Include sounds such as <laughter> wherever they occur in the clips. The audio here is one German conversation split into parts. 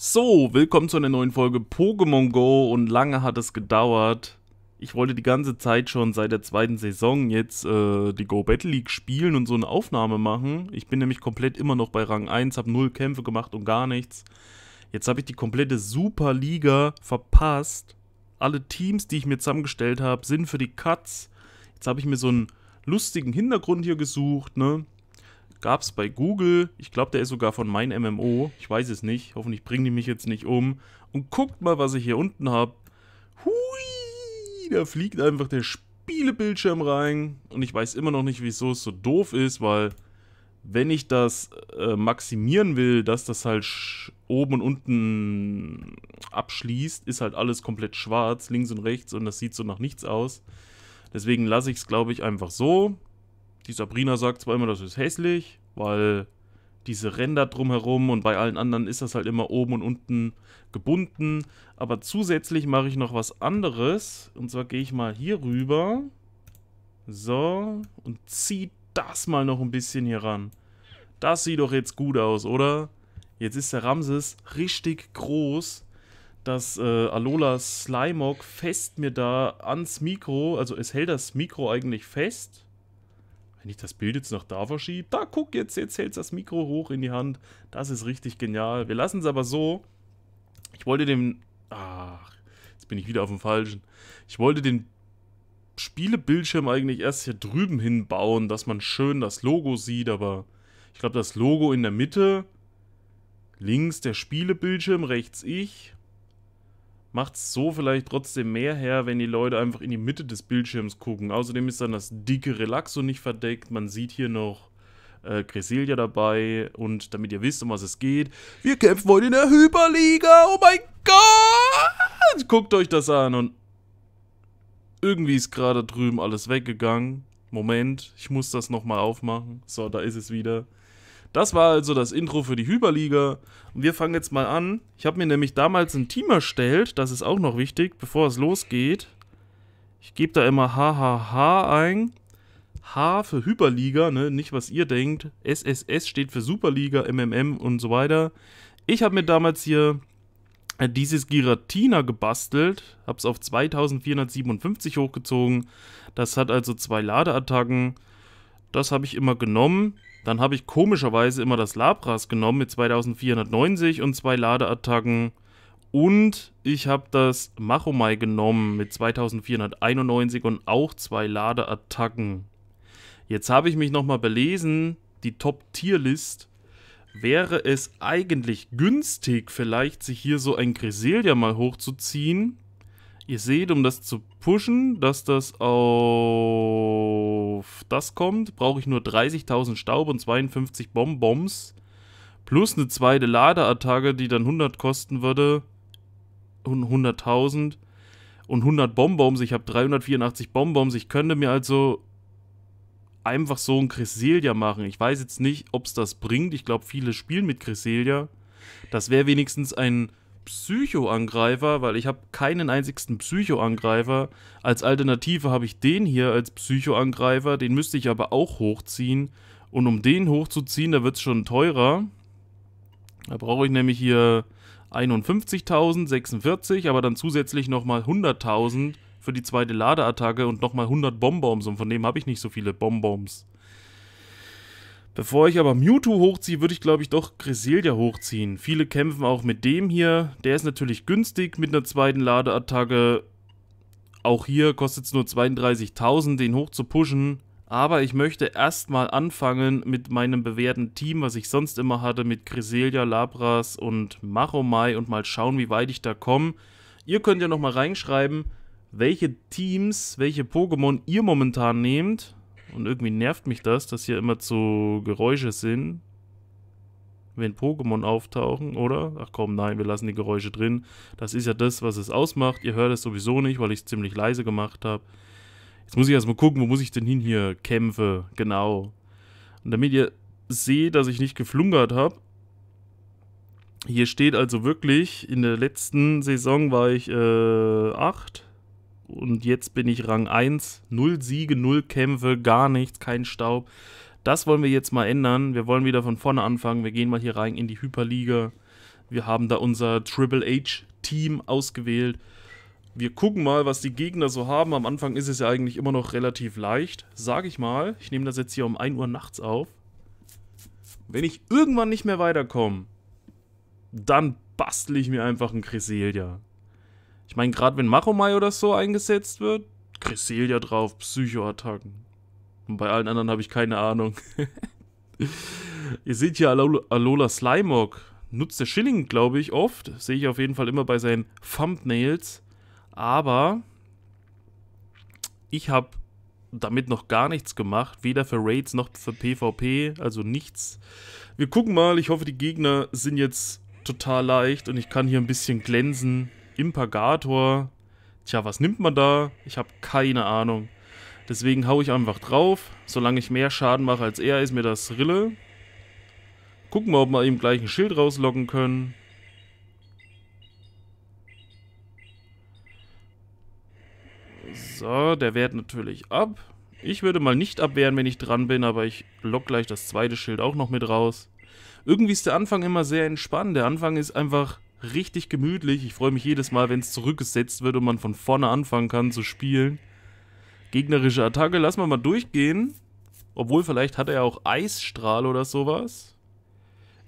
So, willkommen zu einer neuen Folge Pokémon Go und lange hat es gedauert. Ich wollte die ganze Zeit schon seit der zweiten Saison jetzt äh, die Go Battle League spielen und so eine Aufnahme machen. Ich bin nämlich komplett immer noch bei Rang 1, habe null Kämpfe gemacht und gar nichts. Jetzt habe ich die komplette Superliga verpasst. Alle Teams, die ich mir zusammengestellt habe, sind für die Cuts. Jetzt habe ich mir so einen lustigen Hintergrund hier gesucht, ne? gab es bei Google, ich glaube, der ist sogar von mein MMO, ich weiß es nicht, hoffentlich bringen die mich jetzt nicht um. Und guckt mal, was ich hier unten habe. Hui, da fliegt einfach der Spielebildschirm rein. Und ich weiß immer noch nicht, wieso es so doof ist, weil wenn ich das äh, maximieren will, dass das halt oben und unten abschließt, ist halt alles komplett schwarz, links und rechts und das sieht so nach nichts aus. Deswegen lasse ich es, glaube ich, einfach so. Die Sabrina sagt zwar immer, das ist hässlich, weil diese Ränder drumherum und bei allen anderen ist das halt immer oben und unten gebunden. Aber zusätzlich mache ich noch was anderes. Und zwar gehe ich mal hier rüber. So. Und ziehe das mal noch ein bisschen hier ran. Das sieht doch jetzt gut aus, oder? Jetzt ist der Ramses richtig groß Das äh, Alola Slymog fest mir da ans Mikro, also es hält das Mikro eigentlich fest wenn ich das Bild jetzt nach da verschiebe, da guck jetzt, jetzt hält das Mikro hoch in die Hand. Das ist richtig genial. Wir lassen es aber so. Ich wollte dem, ach, jetzt bin ich wieder auf dem falschen. Ich wollte den Spielebildschirm eigentlich erst hier drüben hinbauen, dass man schön das Logo sieht, aber ich glaube, das Logo in der Mitte, links der Spielebildschirm, rechts ich macht es so vielleicht trotzdem mehr her, wenn die Leute einfach in die Mitte des Bildschirms gucken. Außerdem ist dann das dicke Relaxo nicht verdeckt. Man sieht hier noch äh, Cresselia dabei. Und damit ihr wisst, um was es geht, wir kämpfen heute in der Hyperliga. Oh mein Gott! Guckt euch das an. Und irgendwie ist gerade drüben alles weggegangen. Moment, ich muss das nochmal aufmachen. So, da ist es wieder. Das war also das Intro für die Hyperliga. Und wir fangen jetzt mal an. Ich habe mir nämlich damals ein Team erstellt, das ist auch noch wichtig, bevor es losgeht. Ich gebe da immer HHH ein. H für Hyperliga, ne? nicht was ihr denkt. SSS steht für Superliga, MMM und so weiter. Ich habe mir damals hier äh, dieses Giratina gebastelt, habe es auf 2457 hochgezogen. Das hat also zwei Ladeattacken. Das habe ich immer genommen. Dann habe ich komischerweise immer das Labras genommen mit 2490 und zwei Ladeattacken. Und ich habe das Machomai genommen mit 2491 und auch zwei Ladeattacken. Jetzt habe ich mich nochmal belesen, die Top-Tier-List. Wäre es eigentlich günstig, vielleicht sich hier so ein Griselia mal hochzuziehen? Ihr seht, um das zu pushen, dass das auf das kommt, brauche ich nur 30.000 Staub und 52 Bonbons. Plus eine zweite Ladeattacke, die dann 100 kosten würde. Und 100.000. Und 100 Bonbons. Ich habe 384 Bonbons. Ich könnte mir also einfach so ein Cresselia machen. Ich weiß jetzt nicht, ob es das bringt. Ich glaube, viele spielen mit Cresselia. Das wäre wenigstens ein Psychoangreifer, weil ich habe keinen einzigsten Psychoangreifer. Als Alternative habe ich den hier als Psychoangreifer, den müsste ich aber auch hochziehen. Und um den hochzuziehen, da wird es schon teurer. Da brauche ich nämlich hier 51.000, 46, aber dann zusätzlich nochmal 100.000 für die zweite Ladeattacke und nochmal 100 Bonbons. Und von dem habe ich nicht so viele Bonbons. Bevor ich aber Mewtwo hochziehe, würde ich glaube ich doch Cresselia hochziehen. Viele kämpfen auch mit dem hier. Der ist natürlich günstig mit einer zweiten Ladeattacke. Auch hier kostet es nur 32.000, den hoch zu pushen. Aber ich möchte erstmal anfangen mit meinem bewährten Team, was ich sonst immer hatte, mit Cresselia, Labras und Maromai und mal schauen, wie weit ich da komme. Ihr könnt ja nochmal reinschreiben, welche Teams, welche Pokémon ihr momentan nehmt. Und irgendwie nervt mich das, dass hier immer so Geräusche sind, wenn Pokémon auftauchen, oder? Ach komm, nein, wir lassen die Geräusche drin. Das ist ja das, was es ausmacht. Ihr hört es sowieso nicht, weil ich es ziemlich leise gemacht habe. Jetzt muss ich erstmal gucken, wo muss ich denn hin hier? Kämpfe, genau. Und damit ihr seht, dass ich nicht geflunkert habe, hier steht also wirklich, in der letzten Saison war ich 8. Äh, und jetzt bin ich Rang 1. Null Siege, null Kämpfe, gar nichts, kein Staub. Das wollen wir jetzt mal ändern. Wir wollen wieder von vorne anfangen. Wir gehen mal hier rein in die Hyperliga. Wir haben da unser Triple H-Team ausgewählt. Wir gucken mal, was die Gegner so haben. Am Anfang ist es ja eigentlich immer noch relativ leicht. Sag ich mal, ich nehme das jetzt hier um 1 Uhr nachts auf. Wenn ich irgendwann nicht mehr weiterkomme, dann bastle ich mir einfach einen Cresselia. Ich meine, gerade wenn Machomai oder so eingesetzt wird, Cresselia drauf, Psychoattacken. Und bei allen anderen habe ich keine Ahnung. <laughs> Ihr seht hier Alola, Alola Slimog. Nutzt der Schilling, glaube ich, oft. Sehe ich auf jeden Fall immer bei seinen Thumbnails. Aber ich habe damit noch gar nichts gemacht. Weder für Raids noch für PvP. Also nichts. Wir gucken mal. Ich hoffe, die Gegner sind jetzt total leicht. Und ich kann hier ein bisschen glänzen. Impagator. Tja, was nimmt man da? Ich habe keine Ahnung. Deswegen haue ich einfach drauf. Solange ich mehr Schaden mache als er, ist mir das Rille. Gucken wir, ob wir ihm gleich ein Schild rauslocken können. So, der wehrt natürlich ab. Ich würde mal nicht abwehren, wenn ich dran bin, aber ich lock gleich das zweite Schild auch noch mit raus. Irgendwie ist der Anfang immer sehr entspannt. Der Anfang ist einfach richtig gemütlich. Ich freue mich jedes Mal, wenn es zurückgesetzt wird und man von vorne anfangen kann zu spielen. Gegnerische Attacke, lassen wir mal durchgehen. Obwohl, vielleicht hat er ja auch Eisstrahl oder sowas.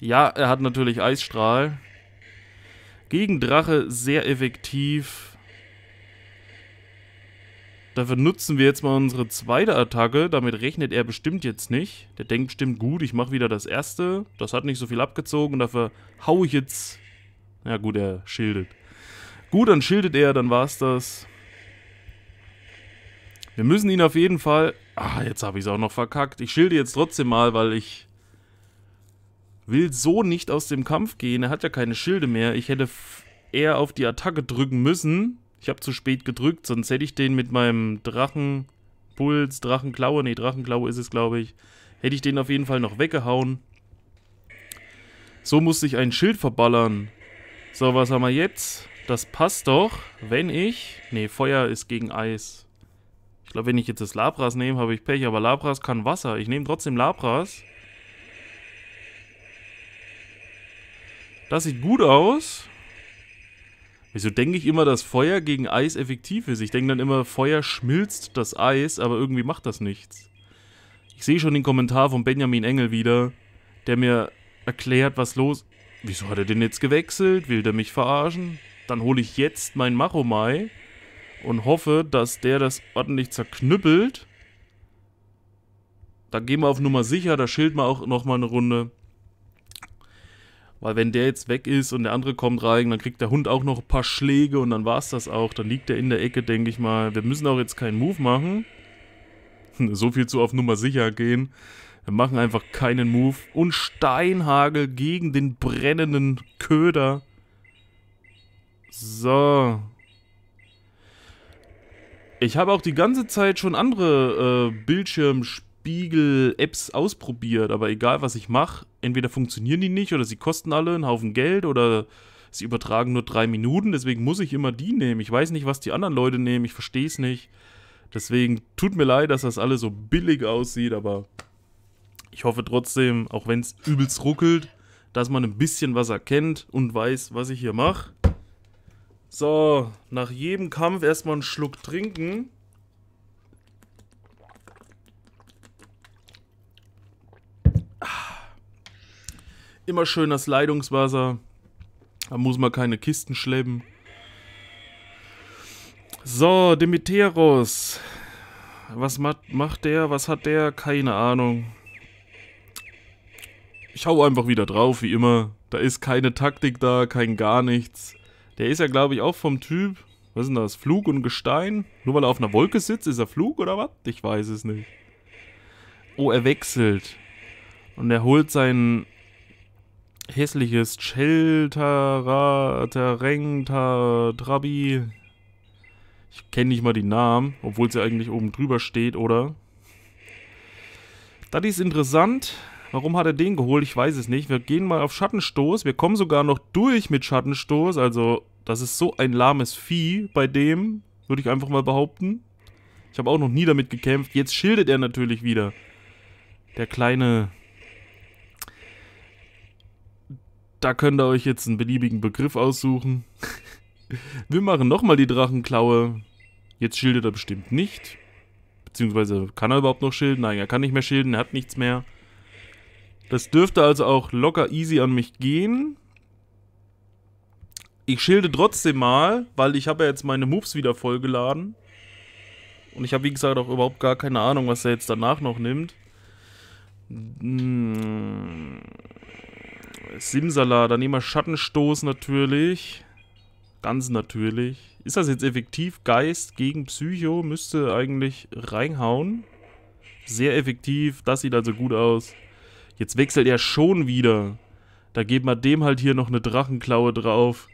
Ja, er hat natürlich Eisstrahl. Gegen Drache sehr effektiv. Dafür nutzen wir jetzt mal unsere zweite Attacke. Damit rechnet er bestimmt jetzt nicht. Der denkt bestimmt, gut, ich mache wieder das erste. Das hat nicht so viel abgezogen. Dafür haue ich jetzt ja, gut, er schildet. Gut, dann schildet er, dann war's das. Wir müssen ihn auf jeden Fall... Ah, jetzt habe ich es auch noch verkackt. Ich schilde jetzt trotzdem mal, weil ich will so nicht aus dem Kampf gehen. Er hat ja keine Schilde mehr. Ich hätte eher auf die Attacke drücken müssen. Ich habe zu spät gedrückt, sonst hätte ich den mit meinem Drachenpuls, Drachenklaue, nee, Drachenklaue ist es, glaube ich, hätte ich den auf jeden Fall noch weggehauen. So musste ich ein Schild verballern. So, was haben wir jetzt? Das passt doch, wenn ich... Ne, Feuer ist gegen Eis. Ich glaube, wenn ich jetzt das Labras nehme, habe ich Pech. Aber Labras kann Wasser. Ich nehme trotzdem Labras. Das sieht gut aus. Wieso denke ich immer, dass Feuer gegen Eis effektiv ist? Ich denke dann immer, Feuer schmilzt das Eis, aber irgendwie macht das nichts. Ich sehe schon den Kommentar von Benjamin Engel wieder, der mir erklärt, was los ist. Wieso hat er denn jetzt gewechselt? Will der mich verarschen? Dann hole ich jetzt meinen Machomai und hoffe, dass der das ordentlich zerknüppelt. Dann gehen wir auf Nummer sicher, da schild man auch nochmal eine Runde. Weil wenn der jetzt weg ist und der andere kommt rein, dann kriegt der Hund auch noch ein paar Schläge und dann war es das auch. Dann liegt er in der Ecke, denke ich mal. Wir müssen auch jetzt keinen Move machen. <laughs> so viel zu auf Nummer sicher gehen. Wir machen einfach keinen Move. Und Steinhagel gegen den brennenden Köder. So. Ich habe auch die ganze Zeit schon andere äh, Bildschirmspiegel-Apps ausprobiert, aber egal was ich mache, entweder funktionieren die nicht oder sie kosten alle einen Haufen Geld oder sie übertragen nur drei Minuten, deswegen muss ich immer die nehmen. Ich weiß nicht, was die anderen Leute nehmen, ich verstehe es nicht. Deswegen tut mir leid, dass das alles so billig aussieht, aber ich hoffe trotzdem, auch wenn es übelst ruckelt, dass man ein bisschen was erkennt und weiß, was ich hier mache. So, nach jedem Kampf erstmal einen Schluck trinken. Ah. Immer schön das Leitungswasser. Da muss man keine Kisten schleppen. So, Demeteros. Was macht der? Was hat der? Keine Ahnung. Ich hau einfach wieder drauf, wie immer. Da ist keine Taktik da, kein gar nichts. Der ist ja, glaube ich, auch vom Typ, was ist denn das, Flug und Gestein? Nur weil er auf einer Wolke sitzt, ist er Flug oder was? Ich weiß es nicht. Oh, er wechselt. Und er holt sein hässliches Cheltara, Terengta, Trabi. Ich kenne nicht mal die Namen, obwohl sie ja eigentlich oben drüber steht, oder? Das ist interessant. Warum hat er den geholt? Ich weiß es nicht. Wir gehen mal auf Schattenstoß. Wir kommen sogar noch durch mit Schattenstoß. Also, das ist so ein lahmes Vieh bei dem, würde ich einfach mal behaupten. Ich habe auch noch nie damit gekämpft. Jetzt schildert er natürlich wieder. Der kleine... Da könnt ihr euch jetzt einen beliebigen Begriff aussuchen. <laughs> Wir machen nochmal die Drachenklaue. Jetzt schildert er bestimmt nicht. Beziehungsweise kann er überhaupt noch schilden? Nein, er kann nicht mehr schilden, er hat nichts mehr. Das dürfte also auch locker easy an mich gehen. Ich schilde trotzdem mal, weil ich habe ja jetzt meine Moves wieder vollgeladen. Und ich habe, wie gesagt, auch überhaupt gar keine Ahnung, was er jetzt danach noch nimmt. Hm. Simsala, dann nehmen wir Schattenstoß natürlich. Ganz natürlich. Ist das jetzt effektiv? Geist gegen Psycho müsste eigentlich reinhauen. Sehr effektiv, das sieht also gut aus. Jetzt wechselt er schon wieder. Da geben wir dem halt hier noch eine Drachenklaue drauf.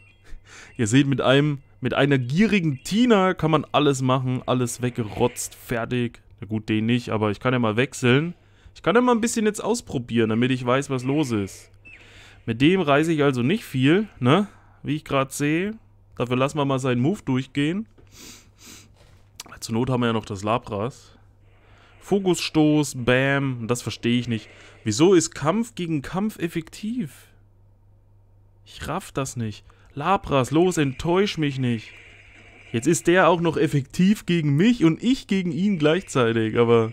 Ihr seht, mit einem, mit einer gierigen Tina kann man alles machen. Alles weggerotzt, fertig. Na gut, den nicht, aber ich kann ja mal wechseln. Ich kann ja mal ein bisschen jetzt ausprobieren, damit ich weiß, was los ist. Mit dem reise ich also nicht viel, ne? Wie ich gerade sehe. Dafür lassen wir mal seinen Move durchgehen. Zur Not haben wir ja noch das Labras. Fokusstoß, Bam, das verstehe ich nicht. Wieso ist Kampf gegen Kampf effektiv? Ich raff das nicht. Labras, los, enttäusch mich nicht. Jetzt ist der auch noch effektiv gegen mich und ich gegen ihn gleichzeitig, aber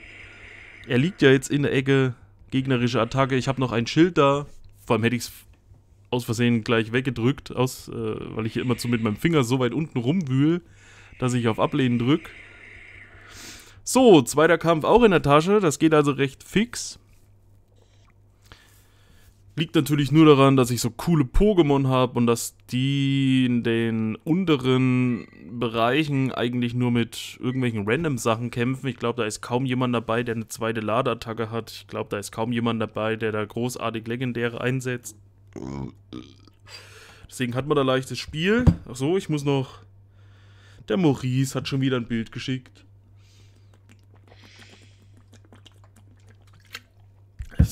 er liegt ja jetzt in der Ecke, gegnerische Attacke. Ich habe noch ein Schild da, vor allem hätte ich es aus Versehen gleich weggedrückt, aus, äh, weil ich hier immer so mit meinem Finger so weit unten rumwühl, dass ich auf Ablehnen drücke. So, zweiter Kampf auch in der Tasche. Das geht also recht fix. Liegt natürlich nur daran, dass ich so coole Pokémon habe und dass die in den unteren Bereichen eigentlich nur mit irgendwelchen random Sachen kämpfen. Ich glaube, da ist kaum jemand dabei, der eine zweite Ladeattacke hat. Ich glaube, da ist kaum jemand dabei, der da großartig legendäre einsetzt. Deswegen hat man da leichtes Spiel. Achso, ich muss noch. Der Maurice hat schon wieder ein Bild geschickt.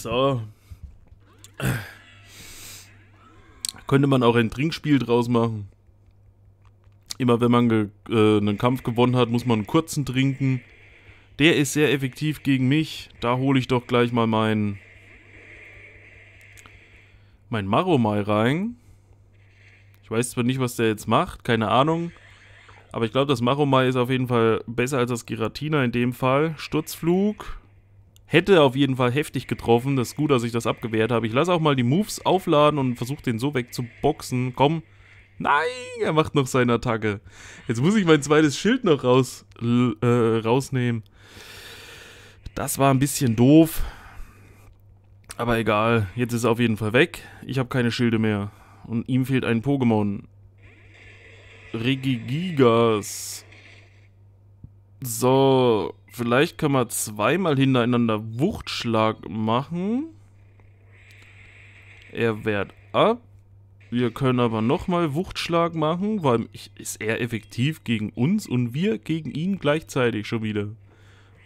So. Könnte man auch ein Trinkspiel draus machen. Immer wenn man äh, einen Kampf gewonnen hat, muss man einen kurzen trinken. Der ist sehr effektiv gegen mich. Da hole ich doch gleich mal meinen... Mein Maromai rein. Ich weiß zwar nicht, was der jetzt macht. Keine Ahnung. Aber ich glaube, das Maromai ist auf jeden Fall besser als das Giratina in dem Fall. Sturzflug. Hätte auf jeden Fall heftig getroffen. Das ist gut, dass ich das abgewehrt habe. Ich lasse auch mal die Moves aufladen und versuche den so wegzuboxen. Komm. Nein, er macht noch seine Attacke. Jetzt muss ich mein zweites Schild noch raus, äh, rausnehmen. Das war ein bisschen doof. Aber egal, jetzt ist er auf jeden Fall weg. Ich habe keine Schilde mehr. Und ihm fehlt ein Pokémon. Regigigas. So, Vielleicht können wir zweimal hintereinander Wuchtschlag machen. Er wehrt ab. Wir können aber nochmal Wuchtschlag machen, weil ist er effektiv gegen uns und wir gegen ihn gleichzeitig schon wieder.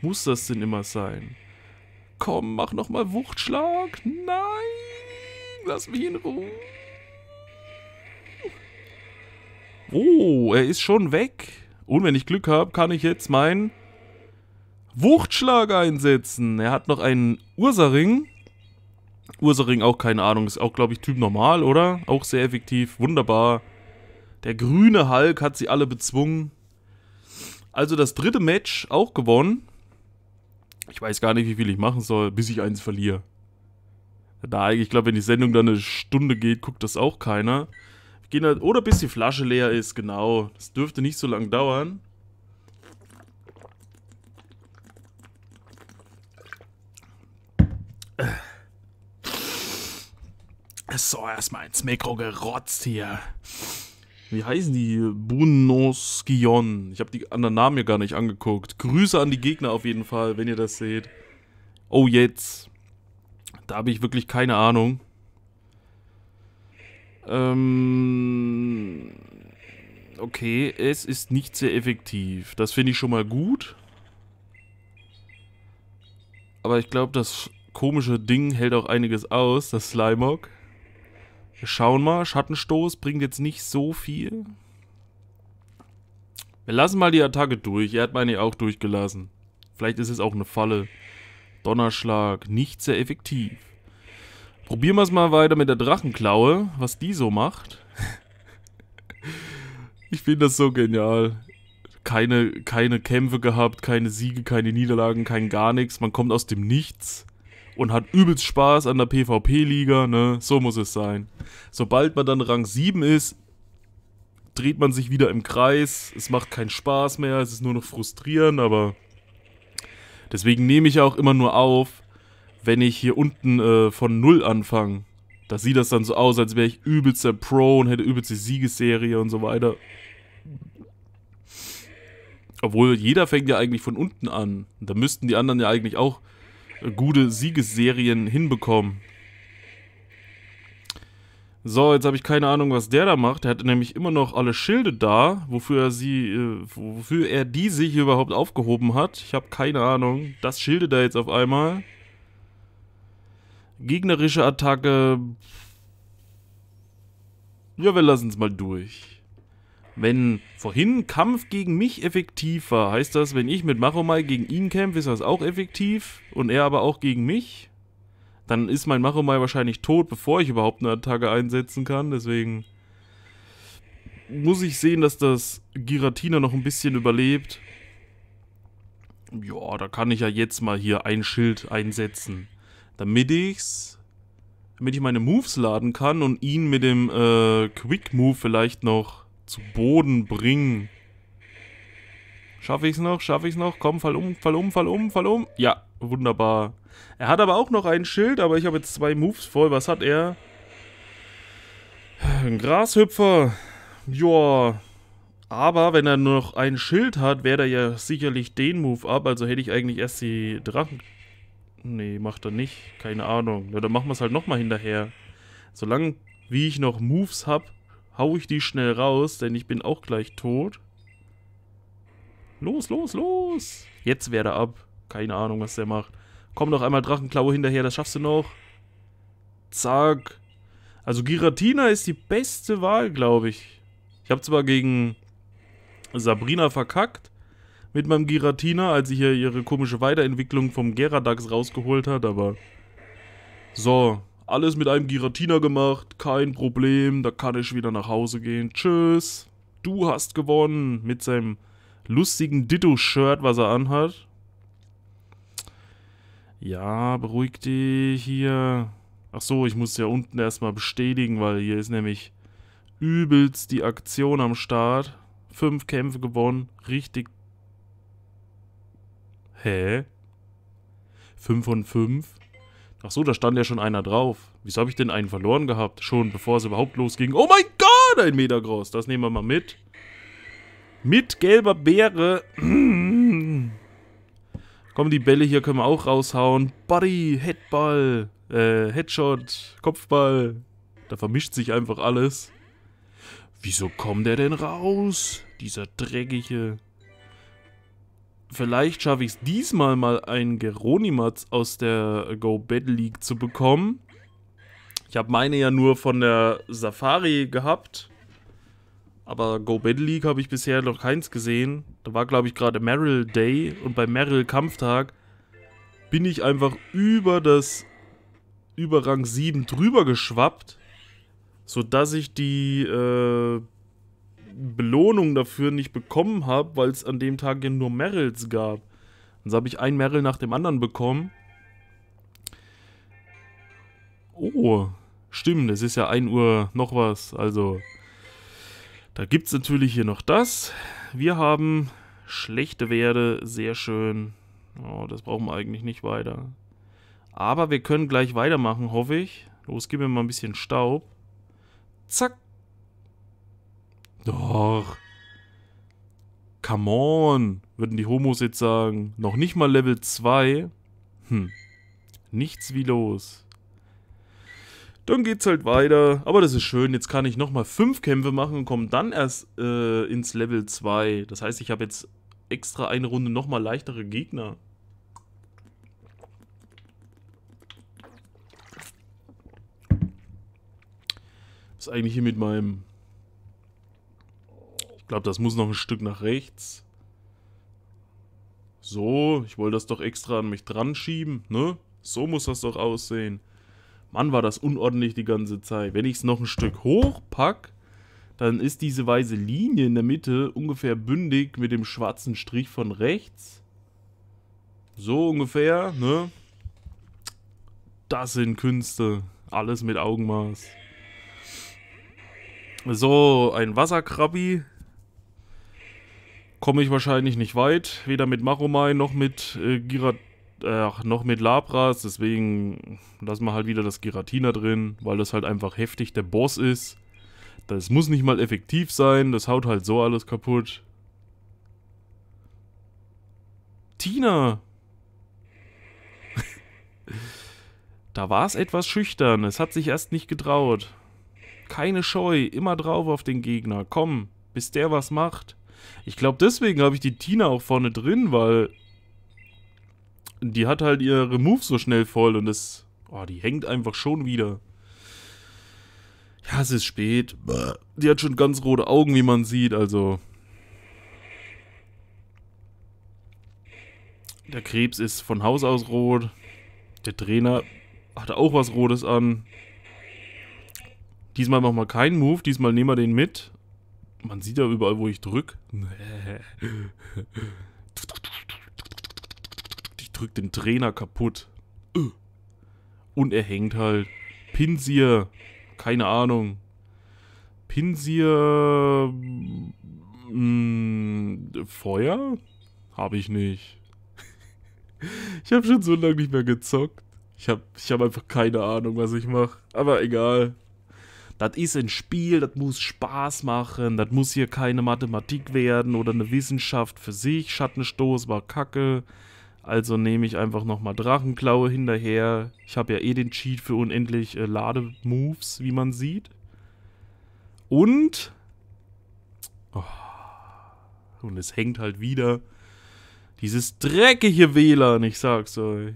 Muss das denn immer sein? Komm, mach nochmal Wuchtschlag. Nein! Lass mich in Ruhe. Oh, er ist schon weg. Und wenn ich Glück habe, kann ich jetzt meinen Wuchtschlag einsetzen. Er hat noch einen Ursaring. Ursaring auch, keine Ahnung, ist auch, glaube ich, Typ normal, oder? Auch sehr effektiv, wunderbar. Der grüne Hulk hat sie alle bezwungen. Also das dritte Match auch gewonnen. Ich weiß gar nicht, wie viel ich machen soll, bis ich eins verliere. Da ich glaube, wenn die Sendung dann eine Stunde geht, guckt das auch keiner. gehen halt, oder bis die Flasche leer ist, genau. Das dürfte nicht so lange dauern. So, erstmal ins Mikro gerotzt hier. Wie heißen die? Bunoskion. Ich habe die anderen Namen hier gar nicht angeguckt. Grüße an die Gegner auf jeden Fall, wenn ihr das seht. Oh, jetzt. Da habe ich wirklich keine Ahnung. Ähm. Okay, es ist nicht sehr effektiv. Das finde ich schon mal gut. Aber ich glaube, das komische Ding hält auch einiges aus, das Slimog. Wir schauen mal. Schattenstoß bringt jetzt nicht so viel. Wir lassen mal die Attacke durch. Er hat meine auch durchgelassen. Vielleicht ist es auch eine Falle. Donnerschlag. Nicht sehr effektiv. Probieren wir es mal weiter mit der Drachenklaue, was die so macht. <laughs> ich finde das so genial. Keine, keine Kämpfe gehabt, keine Siege, keine Niederlagen, kein gar nichts. Man kommt aus dem Nichts und hat übelst Spaß an der PvP-Liga, ne? So muss es sein. Sobald man dann Rang 7 ist, dreht man sich wieder im Kreis, es macht keinen Spaß mehr, es ist nur noch frustrierend, aber deswegen nehme ich auch immer nur auf, wenn ich hier unten äh, von Null anfange. Da sieht das dann so aus, als wäre ich übelster Pro und hätte übelste Siegesserie und so weiter. Obwohl jeder fängt ja eigentlich von unten an. Da müssten die anderen ja eigentlich auch gute Siegesserien hinbekommen. So, jetzt habe ich keine Ahnung, was der da macht. Er hat nämlich immer noch alle Schilde da, wofür er sie, äh, wofür er die sich überhaupt aufgehoben hat. Ich habe keine Ahnung. Das schildet er jetzt auf einmal. Gegnerische Attacke. Ja, wir lassen es mal durch. Wenn vorhin Kampf gegen mich effektiv war, heißt das, wenn ich mit Machomai gegen ihn kämpfe, ist das auch effektiv und er aber auch gegen mich? Dann ist mein Machomai wahrscheinlich tot, bevor ich überhaupt eine Attacke einsetzen kann, deswegen muss ich sehen, dass das Giratina noch ein bisschen überlebt. Ja, da kann ich ja jetzt mal hier ein Schild einsetzen. Damit ich's, damit ich meine Moves laden kann und ihn mit dem äh, Quick Move vielleicht noch zu Boden bringen. Schaffe ich es noch? Schaffe ich es noch? Komm, fall um, fall um, fall um, fall um. Ja, wunderbar. Er hat aber auch noch ein Schild, aber ich habe jetzt zwei Moves voll. Was hat er? Ein Grashüpfer. Joa. Aber wenn er nur noch ein Schild hat, wäre er ja sicherlich den Move ab. Also hätte ich eigentlich erst die Drachen... Nee, macht er nicht. Keine Ahnung. Ja, dann machen wir es halt nochmal hinterher. Solange wie ich noch Moves habe, hau ich die schnell raus, denn ich bin auch gleich tot. Los, los, los! Jetzt werde ab. Keine Ahnung, was der macht. Komm noch einmal Drachenklaue hinterher, das schaffst du noch. Zack. Also Giratina ist die beste Wahl, glaube ich. Ich habe zwar gegen Sabrina verkackt mit meinem Giratina, als sie hier ihre komische Weiterentwicklung vom Geradax rausgeholt hat, aber... So, alles mit einem Giratina gemacht, kein Problem, da kann ich wieder nach Hause gehen. Tschüss. Du hast gewonnen mit seinem lustigen Ditto-Shirt, was er anhat. Ja, beruhig dich hier. Ach so, ich muss ja unten erstmal bestätigen, weil hier ist nämlich übelst die Aktion am Start. Fünf Kämpfe gewonnen, richtig. Hä? Fünf von fünf? Ach so, da stand ja schon einer drauf. Wieso habe ich denn einen verloren gehabt? Schon bevor es überhaupt losging. Oh mein Gott, ein Meter groß. Das nehmen wir mal mit. Mit gelber Beere. <clears throat> Komm, die Bälle hier können wir auch raushauen. Buddy, Headball, äh, Headshot, Kopfball. Da vermischt sich einfach alles. Wieso kommt der denn raus? Dieser dreckige vielleicht schaffe ich es diesmal mal einen Geronimatz aus der Go Battle League zu bekommen. Ich habe meine ja nur von der Safari gehabt. Aber Go Battle League habe ich bisher noch keins gesehen. Da war, glaube ich, gerade Merrill Day und bei Merrill Kampftag bin ich einfach über das über Rang 7 drüber geschwappt, sodass ich die äh, Belohnung dafür nicht bekommen habe, weil es an dem Tag ja nur Merrills gab. Dann habe ich ein Merrill nach dem anderen bekommen. Oh, stimmt, es ist ja 1 Uhr noch was. Also, da gibt es natürlich hier noch das. Wir haben schlechte Werte, sehr schön. Oh, das brauchen wir eigentlich nicht weiter. Aber wir können gleich weitermachen, hoffe ich. Los, gib mir mal ein bisschen Staub. Zack. Doch. Come on, würden die Homos jetzt sagen. Noch nicht mal Level 2. Hm. Nichts wie los. Dann geht's halt weiter. Aber das ist schön. Jetzt kann ich nochmal 5 Kämpfe machen und komme dann erst äh, ins Level 2. Das heißt, ich habe jetzt extra eine Runde nochmal leichtere Gegner. Was ist eigentlich hier mit meinem ich glaube, das muss noch ein Stück nach rechts. So, ich wollte das doch extra an mich dran schieben, ne? So muss das doch aussehen. Mann, war das unordentlich die ganze Zeit. Wenn ich es noch ein Stück hochpack, dann ist diese weiße Linie in der Mitte ungefähr bündig mit dem schwarzen Strich von rechts. So ungefähr, ne? Das sind Künste. Alles mit Augenmaß. So, ein Wasserkrabbi komme ich wahrscheinlich nicht weit, weder mit Maromai noch mit äh, Girat äh, noch mit Labras, deswegen lassen wir halt wieder das Giratina drin, weil das halt einfach heftig der Boss ist. Das muss nicht mal effektiv sein, das haut halt so alles kaputt. Tina! <laughs> da war es etwas schüchtern, es hat sich erst nicht getraut. Keine Scheu, immer drauf auf den Gegner, komm, bis der was macht. Ich glaube, deswegen habe ich die Tina auch vorne drin, weil die hat halt ihre Move so schnell voll und das... Oh, die hängt einfach schon wieder. Ja, es ist spät. Die hat schon ganz rote Augen, wie man sieht, also... Der Krebs ist von Haus aus rot. Der Trainer hat auch was Rotes an. Diesmal machen wir keinen Move, diesmal nehmen wir den mit. Man sieht ja überall, wo ich drücke. Ich drücke den Trainer kaputt. Und er hängt halt. Pinsir. Keine Ahnung. Pinsir. Hm, Feuer? Habe ich nicht. Ich habe schon so lange nicht mehr gezockt. Ich habe ich hab einfach keine Ahnung, was ich mache. Aber egal das ist ein Spiel, das muss Spaß machen, das muss hier keine Mathematik werden oder eine Wissenschaft für sich. Schattenstoß war kacke. Also nehme ich einfach nochmal Drachenklaue hinterher. Ich habe ja eh den Cheat für unendlich äh, Lademoves, wie man sieht. Und... Oh. Und es hängt halt wieder dieses dreckige WLAN, ich sag's euch.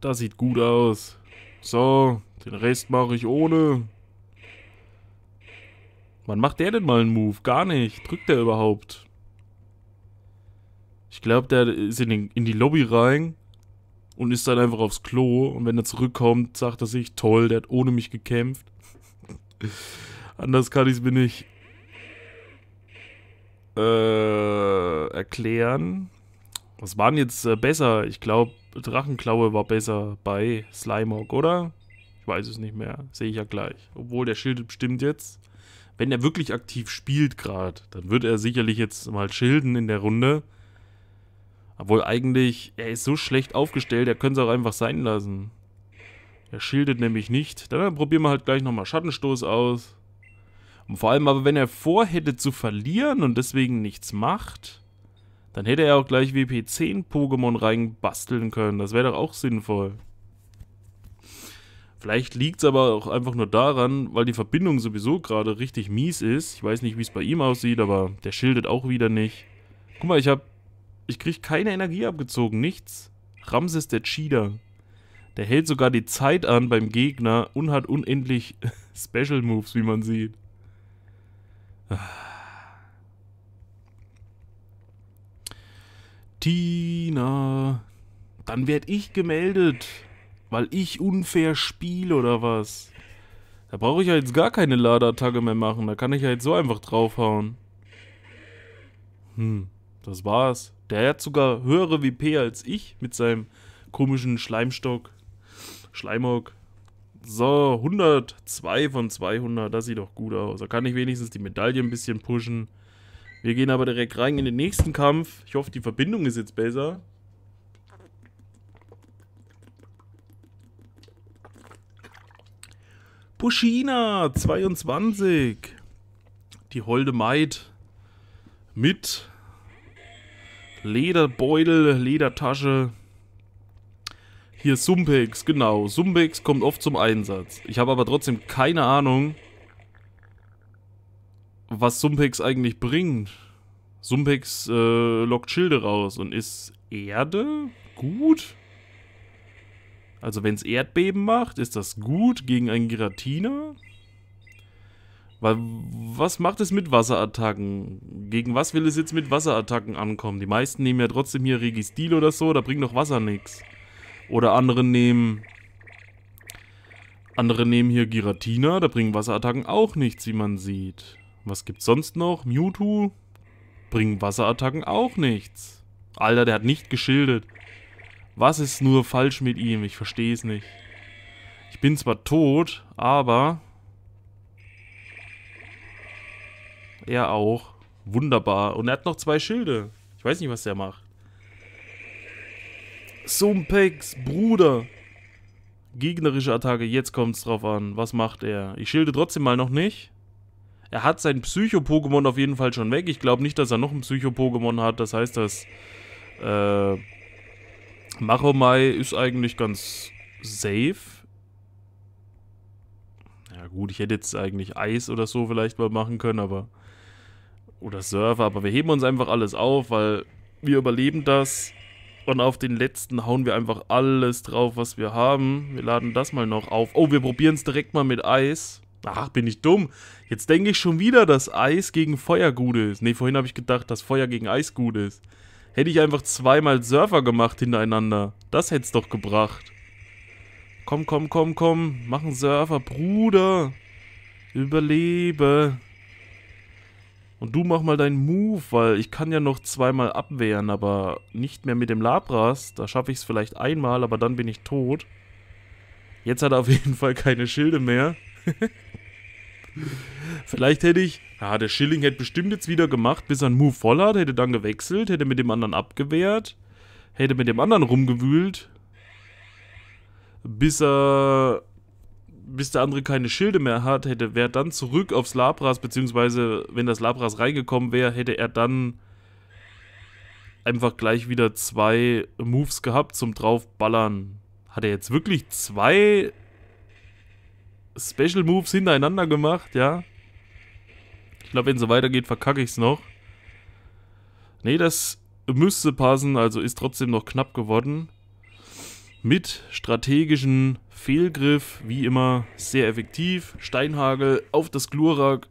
Das sieht gut aus. So, den Rest mache ich ohne. Wann macht der denn mal einen Move? Gar nicht. Drückt der überhaupt? Ich glaube, der ist in, den, in die Lobby rein und ist dann einfach aufs Klo. Und wenn er zurückkommt, sagt er sich, toll, der hat ohne mich gekämpft. <laughs> Anders kann ich es mir nicht äh, erklären. Was waren jetzt äh, besser? Ich glaube, Drachenklaue war besser bei Slymog, oder? Ich weiß es nicht mehr. Sehe ich ja gleich. Obwohl der schildert bestimmt jetzt. Wenn er wirklich aktiv spielt gerade, dann wird er sicherlich jetzt mal schilden in der Runde. Obwohl eigentlich, er ist so schlecht aufgestellt, er könnte es auch einfach sein lassen. Er schildet nämlich nicht. Dann probieren wir halt gleich nochmal Schattenstoß aus. Und vor allem aber, wenn er vorhätte zu verlieren und deswegen nichts macht, dann hätte er auch gleich WP10 Pokémon reinbasteln können. Das wäre doch auch sinnvoll. Vielleicht liegt es aber auch einfach nur daran, weil die Verbindung sowieso gerade richtig mies ist. Ich weiß nicht, wie es bei ihm aussieht, aber der schildert auch wieder nicht. Guck mal, ich habe... Ich kriege keine Energie abgezogen, nichts. Ramses der Cheater. Der hält sogar die Zeit an beim Gegner und hat unendlich <laughs> Special Moves, wie man sieht. Ah. Tina. Dann werd ich gemeldet. Weil ich unfair spiele oder was? Da brauche ich ja jetzt gar keine Ladeattacke mehr machen. Da kann ich ja jetzt so einfach draufhauen. Hm, das war's. Der hat sogar höhere WP als ich mit seinem komischen Schleimstock. Schleimhock. So, 102 von 200. Das sieht doch gut aus. Da kann ich wenigstens die Medaille ein bisschen pushen. Wir gehen aber direkt rein in den nächsten Kampf. Ich hoffe, die Verbindung ist jetzt besser. Pushina 22. Die holde Maid mit Lederbeutel, Ledertasche. Hier Sumpex, genau. Sumpex kommt oft zum Einsatz. Ich habe aber trotzdem keine Ahnung, was Sumpex eigentlich bringt. Sumpex äh, lockt Schilde raus und ist Erde? Gut? Also wenn es Erdbeben macht, ist das gut gegen einen Giratina? Weil was macht es mit Wasserattacken? Gegen was will es jetzt mit Wasserattacken ankommen? Die meisten nehmen ja trotzdem hier Registil oder so, da bringt doch Wasser nichts. Oder andere nehmen... Andere nehmen hier Giratina, da bringen Wasserattacken auch nichts, wie man sieht. Was gibt's sonst noch? Mewtwo? Bringen Wasserattacken auch nichts. Alter, der hat nicht geschildert. Was ist nur falsch mit ihm? Ich verstehe es nicht. Ich bin zwar tot, aber... Er auch. Wunderbar. Und er hat noch zwei Schilde. Ich weiß nicht, was der macht. Sumpex, Bruder. Gegnerische Attacke, jetzt kommt es drauf an. Was macht er? Ich schilde trotzdem mal noch nicht. Er hat sein Psycho-Pokémon auf jeden Fall schon weg. Ich glaube nicht, dass er noch ein Psycho-Pokémon hat. Das heißt, dass... Äh Machomai ist eigentlich ganz safe. Ja gut, ich hätte jetzt eigentlich Eis oder so vielleicht mal machen können, aber... Oder Surfer, aber wir heben uns einfach alles auf, weil wir überleben das. Und auf den letzten hauen wir einfach alles drauf, was wir haben. Wir laden das mal noch auf. Oh, wir probieren es direkt mal mit Eis. Ach, bin ich dumm. Jetzt denke ich schon wieder, dass Eis gegen Feuer gut ist. Ne, vorhin habe ich gedacht, dass Feuer gegen Eis gut ist. Hätte ich einfach zweimal Surfer gemacht hintereinander. Das hätte es doch gebracht. Komm, komm, komm, komm. Mach einen Surfer, Bruder. Überlebe. Und du mach mal deinen Move, weil ich kann ja noch zweimal abwehren, aber nicht mehr mit dem Labras. Da schaffe ich es vielleicht einmal, aber dann bin ich tot. Jetzt hat er auf jeden Fall keine Schilde mehr. <laughs> Vielleicht hätte ich, ja, der Schilling hätte bestimmt jetzt wieder gemacht, bis er einen Move voll hat, hätte dann gewechselt, hätte mit dem anderen abgewehrt, hätte mit dem anderen rumgewühlt, bis er, bis der andere keine Schilde mehr hat, hätte, wäre dann zurück aufs Labras, beziehungsweise, wenn das Labras reingekommen wäre, hätte er dann einfach gleich wieder zwei Moves gehabt zum draufballern. Hat er jetzt wirklich zwei Special Moves hintereinander gemacht, ja. Ich glaube, wenn es so weitergeht, verkacke ich es noch. Nee, das müsste passen, also ist trotzdem noch knapp geworden. Mit strategischen Fehlgriff, wie immer, sehr effektiv. Steinhagel auf das Glurak,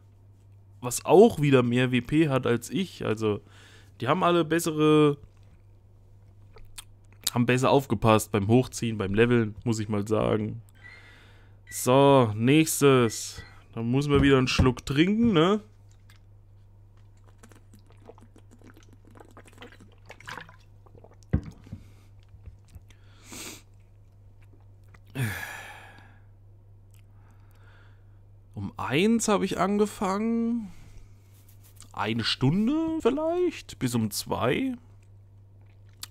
was auch wieder mehr WP hat als ich. Also, die haben alle bessere... Haben besser aufgepasst beim Hochziehen, beim Leveln, muss ich mal sagen. So, nächstes. Dann muss man wieder einen Schluck trinken, ne? Um eins habe ich angefangen. Eine Stunde vielleicht, bis um zwei.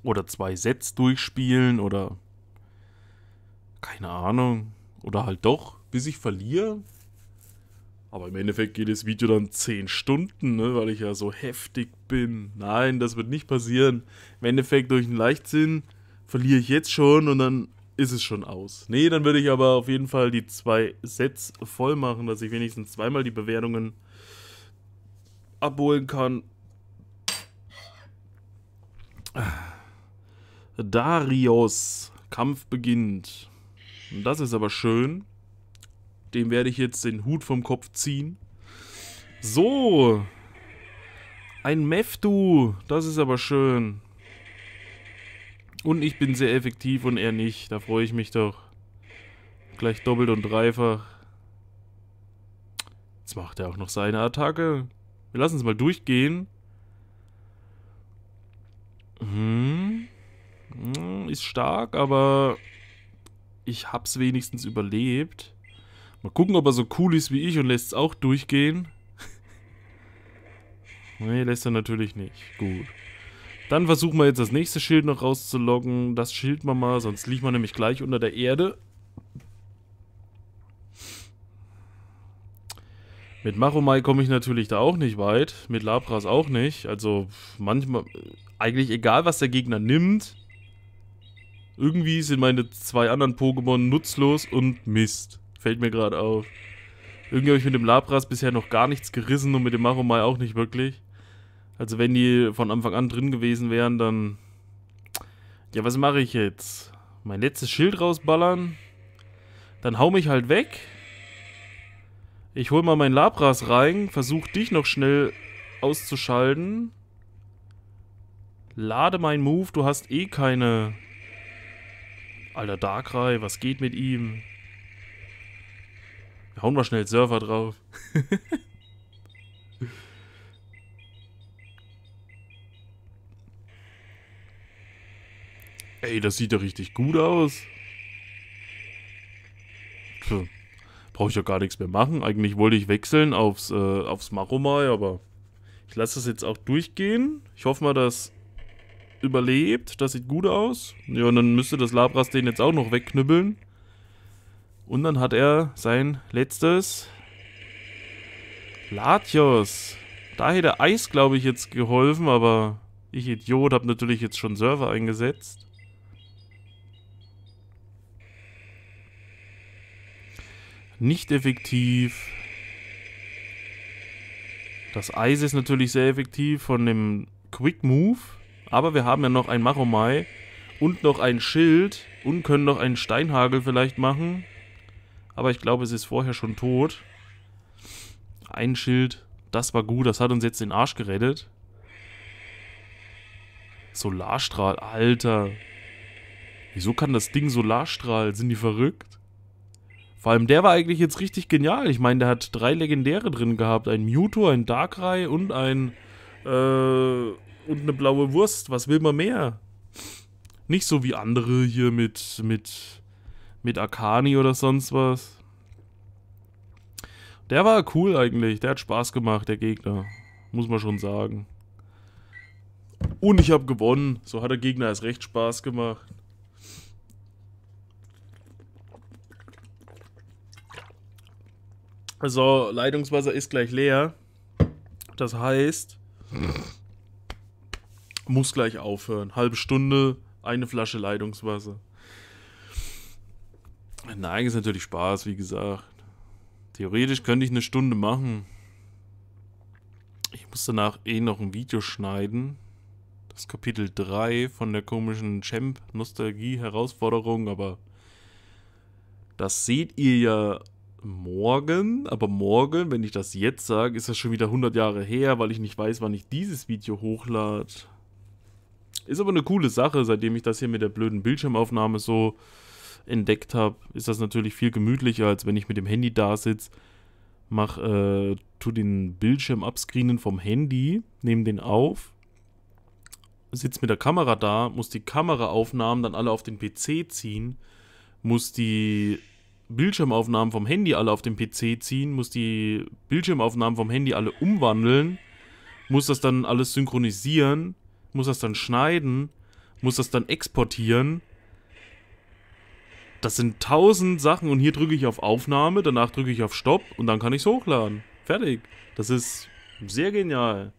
Oder zwei Sets durchspielen oder keine Ahnung. Oder halt doch, bis ich verliere. Aber im Endeffekt geht das Video dann 10 Stunden, ne, weil ich ja so heftig bin. Nein, das wird nicht passieren. Im Endeffekt durch einen Leichtsinn verliere ich jetzt schon und dann ist es schon aus. Nee, dann würde ich aber auf jeden Fall die zwei Sets voll machen, dass ich wenigstens zweimal die Bewertungen abholen kann. Darius, Kampf beginnt. Und das ist aber schön. Dem werde ich jetzt den Hut vom Kopf ziehen. So. Ein Meftu. Das ist aber schön. Und ich bin sehr effektiv und er nicht. Da freue ich mich doch. Gleich doppelt und dreifach. Jetzt macht er auch noch seine Attacke. Wir lassen es mal durchgehen. Hm. hm ist stark, aber ich hab's wenigstens überlebt. Mal gucken, ob er so cool ist wie ich und lässt es auch durchgehen. <laughs> nee, lässt er natürlich nicht. Gut. Dann versuchen wir jetzt das nächste Schild noch rauszuloggen. Das Schild wir mal, sonst liegt man nämlich gleich unter der Erde. Mit Machomai komme ich natürlich da auch nicht weit. Mit Labras auch nicht. Also manchmal, äh, eigentlich egal, was der Gegner nimmt, irgendwie sind meine zwei anderen Pokémon nutzlos und Mist. Fällt mir gerade auf. Irgendwie habe ich mit dem Labras bisher noch gar nichts gerissen und mit dem Maromai auch nicht wirklich. Also wenn die von Anfang an drin gewesen wären, dann... Ja, was mache ich jetzt? Mein letztes Schild rausballern? Dann hau mich halt weg. Ich hol mal mein Labras rein, versuch dich noch schnell auszuschalten. Lade mein Move, du hast eh keine Alter Darkrai, was geht mit ihm? Wir Hauen mal schnell Server drauf. <laughs> Ey, das sieht ja richtig gut aus. Brauche ich ja gar nichts mehr machen. Eigentlich wollte ich wechseln aufs, äh, aufs Maromai, aber ich lasse das jetzt auch durchgehen. Ich hoffe mal, dass überlebt. Das sieht gut aus. Ja, und dann müsste das Labras den jetzt auch noch wegknüppeln. Und dann hat er sein letztes Latios. Da hätte Eis, glaube ich, jetzt geholfen, aber ich Idiot habe natürlich jetzt schon Server eingesetzt. Nicht effektiv. Das Eis ist natürlich sehr effektiv von dem Quick Move. Aber wir haben ja noch ein Maromai und noch ein Schild und können noch einen Steinhagel vielleicht machen. Aber ich glaube, es ist vorher schon tot. Ein Schild, das war gut, das hat uns jetzt den Arsch gerettet. Solarstrahl, Alter. Wieso kann das Ding Solarstrahl? Sind die verrückt? Vor allem der war eigentlich jetzt richtig genial. Ich meine, der hat drei Legendäre drin gehabt. Ein Mewtwo, ein Darkrai und ein... Äh, und eine blaue Wurst. Was will man mehr? Nicht so wie andere hier mit, mit, mit Akani oder sonst was. Der war cool eigentlich. Der hat Spaß gemacht, der Gegner. Muss man schon sagen. Und ich habe gewonnen. So hat der Gegner erst recht Spaß gemacht. Also, Leitungswasser ist gleich leer. Das heißt, muss gleich aufhören. Halbe Stunde, eine Flasche Leitungswasser. Nein, ist natürlich Spaß, wie gesagt. Theoretisch könnte ich eine Stunde machen. Ich muss danach eh noch ein Video schneiden. Das Kapitel 3 von der komischen Champ-Nostalgie-Herausforderung, aber das seht ihr ja morgen. Aber morgen, wenn ich das jetzt sage, ist das schon wieder 100 Jahre her, weil ich nicht weiß, wann ich dieses Video hochlade. Ist aber eine coole Sache, seitdem ich das hier mit der blöden Bildschirmaufnahme so entdeckt habe, ist das natürlich viel gemütlicher, als wenn ich mit dem Handy da sitze. Mach, äh, tu den Bildschirm abscreenen vom Handy, nehme den auf, sitz mit der Kamera da, muss die Kameraaufnahmen dann alle auf den PC ziehen, muss die Bildschirmaufnahmen vom Handy alle auf den PC ziehen, muss die Bildschirmaufnahmen vom Handy alle umwandeln, muss das dann alles synchronisieren muss das dann schneiden, muss das dann exportieren. Das sind tausend Sachen und hier drücke ich auf Aufnahme, danach drücke ich auf Stopp und dann kann ich es hochladen. Fertig. Das ist sehr genial.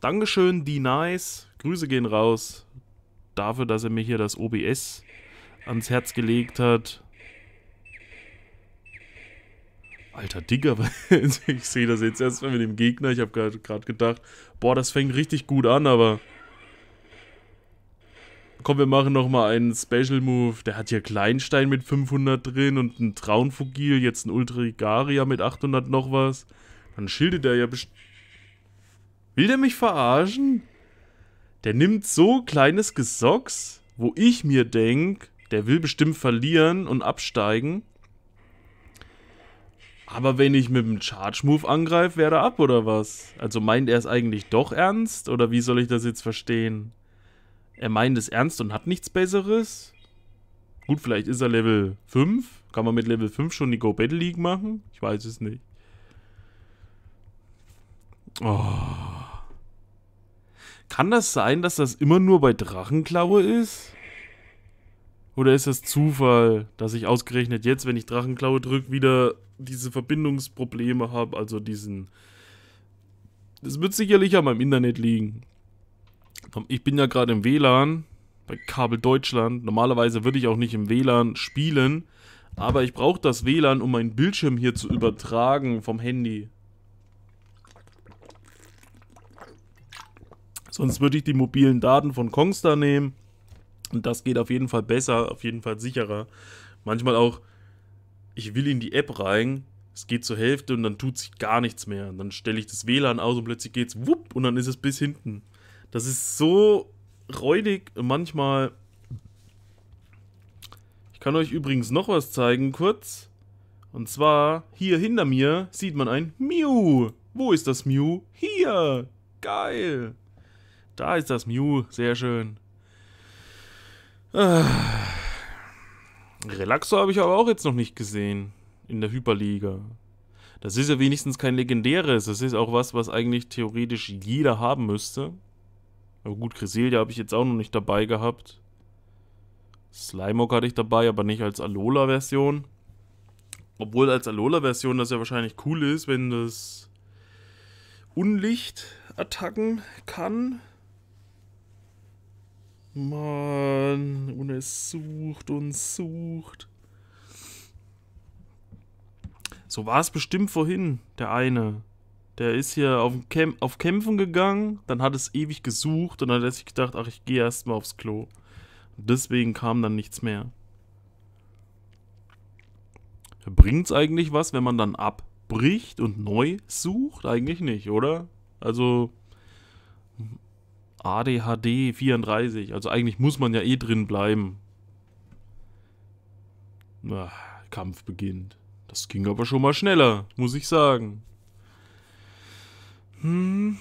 Dankeschön, die Nice. Grüße gehen raus dafür, dass er mir hier das OBS ans Herz gelegt hat. Alter Digger, <laughs> ich sehe das jetzt erstmal mit dem Gegner. Ich habe gerade gedacht, boah, das fängt richtig gut an, aber komm, wir machen nochmal einen Special Move. Der hat hier Kleinstein mit 500 drin und ein Traunfugil, jetzt ein Ultrigaria mit 800 noch was. Dann schildet er ja bestimmt... Will der mich verarschen? Der nimmt so kleines Gesocks, wo ich mir denke, der will bestimmt verlieren und absteigen. Aber wenn ich mit dem Charge-Move angreife, wäre er ab, oder was? Also meint er es eigentlich doch ernst? Oder wie soll ich das jetzt verstehen? Er meint es ernst und hat nichts Besseres. Gut, vielleicht ist er Level 5. Kann man mit Level 5 schon die Go Battle League machen? Ich weiß es nicht. Oh. Kann das sein, dass das immer nur bei Drachenklaue ist? Oder ist das Zufall, dass ich ausgerechnet jetzt, wenn ich Drachenklaue drücke, wieder diese Verbindungsprobleme habe? Also diesen... Das wird sicherlich an meinem Internet liegen. Ich bin ja gerade im WLAN, bei Kabel Deutschland. Normalerweise würde ich auch nicht im WLAN spielen, aber ich brauche das WLAN, um meinen Bildschirm hier zu übertragen vom Handy. Sonst würde ich die mobilen Daten von Kongstar nehmen. Und das geht auf jeden Fall besser, auf jeden Fall sicherer. Manchmal auch, ich will in die App rein, es geht zur Hälfte und dann tut sich gar nichts mehr. Und dann stelle ich das WLAN aus und plötzlich geht's wupp und dann ist es bis hinten. Das ist so räudig manchmal. Ich kann euch übrigens noch was zeigen, kurz. Und zwar, hier hinter mir sieht man ein Mew. Wo ist das Mew? Hier. Geil. Da ist das Mew. Sehr schön. Ah. Relaxo habe ich aber auch jetzt noch nicht gesehen. In der Hyperliga. Das ist ja wenigstens kein legendäres. Das ist auch was, was eigentlich theoretisch jeder haben müsste. Aber gut, Cresselia habe ich jetzt auch noch nicht dabei gehabt. Slimog hatte ich dabei, aber nicht als Alola-Version. Obwohl als Alola-Version das ja wahrscheinlich cool ist, wenn das Unlicht attacken kann. Mann, und es sucht und sucht. So war es bestimmt vorhin, der eine. Der ist hier auf, Kämp auf Kämpfen gegangen, dann hat es ewig gesucht und dann hat er sich gedacht, ach, ich gehe erstmal aufs Klo. Und deswegen kam dann nichts mehr. Bringt es eigentlich was, wenn man dann abbricht und neu sucht? Eigentlich nicht, oder? Also ADHD 34, also eigentlich muss man ja eh drin bleiben. Ach, Kampf beginnt. Das ging aber schon mal schneller, muss ich sagen. <sighs> Fehler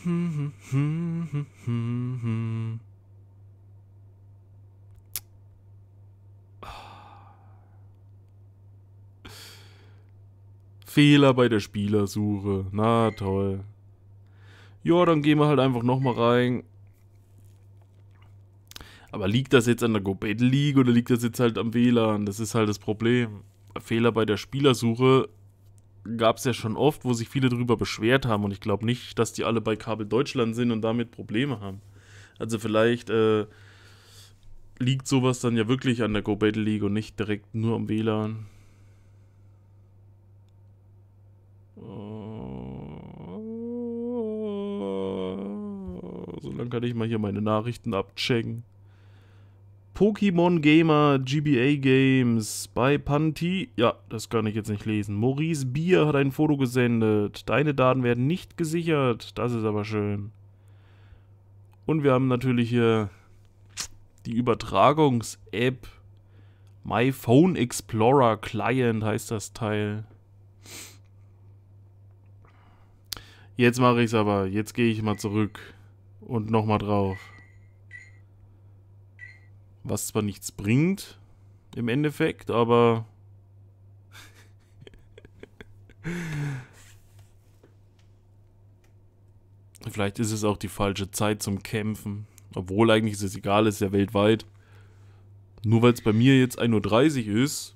bei der Spielersuche. Na toll. Ja, dann gehen wir halt einfach nochmal rein. Aber liegt das jetzt an der go battle League oder liegt das jetzt halt am WLAN? Das ist halt das Problem. Fehler bei der Spielersuche gab es ja schon oft, wo sich viele darüber beschwert haben und ich glaube nicht, dass die alle bei Kabel Deutschland sind und damit Probleme haben. Also vielleicht äh, liegt sowas dann ja wirklich an der Go Battle League und nicht direkt nur am WLAN. Äh, so lange kann ich mal hier meine Nachrichten abchecken. Pokémon Gamer GBA Games bei Panti. Ja, das kann ich jetzt nicht lesen. Maurice Bier hat ein Foto gesendet. Deine Daten werden nicht gesichert. Das ist aber schön. Und wir haben natürlich hier die Übertragungs-App. My Phone Explorer Client heißt das Teil. Jetzt mache ich es aber. Jetzt gehe ich mal zurück und nochmal drauf. Was zwar nichts bringt im Endeffekt, aber... <laughs> Vielleicht ist es auch die falsche Zeit zum Kämpfen. Obwohl eigentlich ist es egal, ist ja weltweit. Nur weil es bei mir jetzt 1.30 Uhr ist,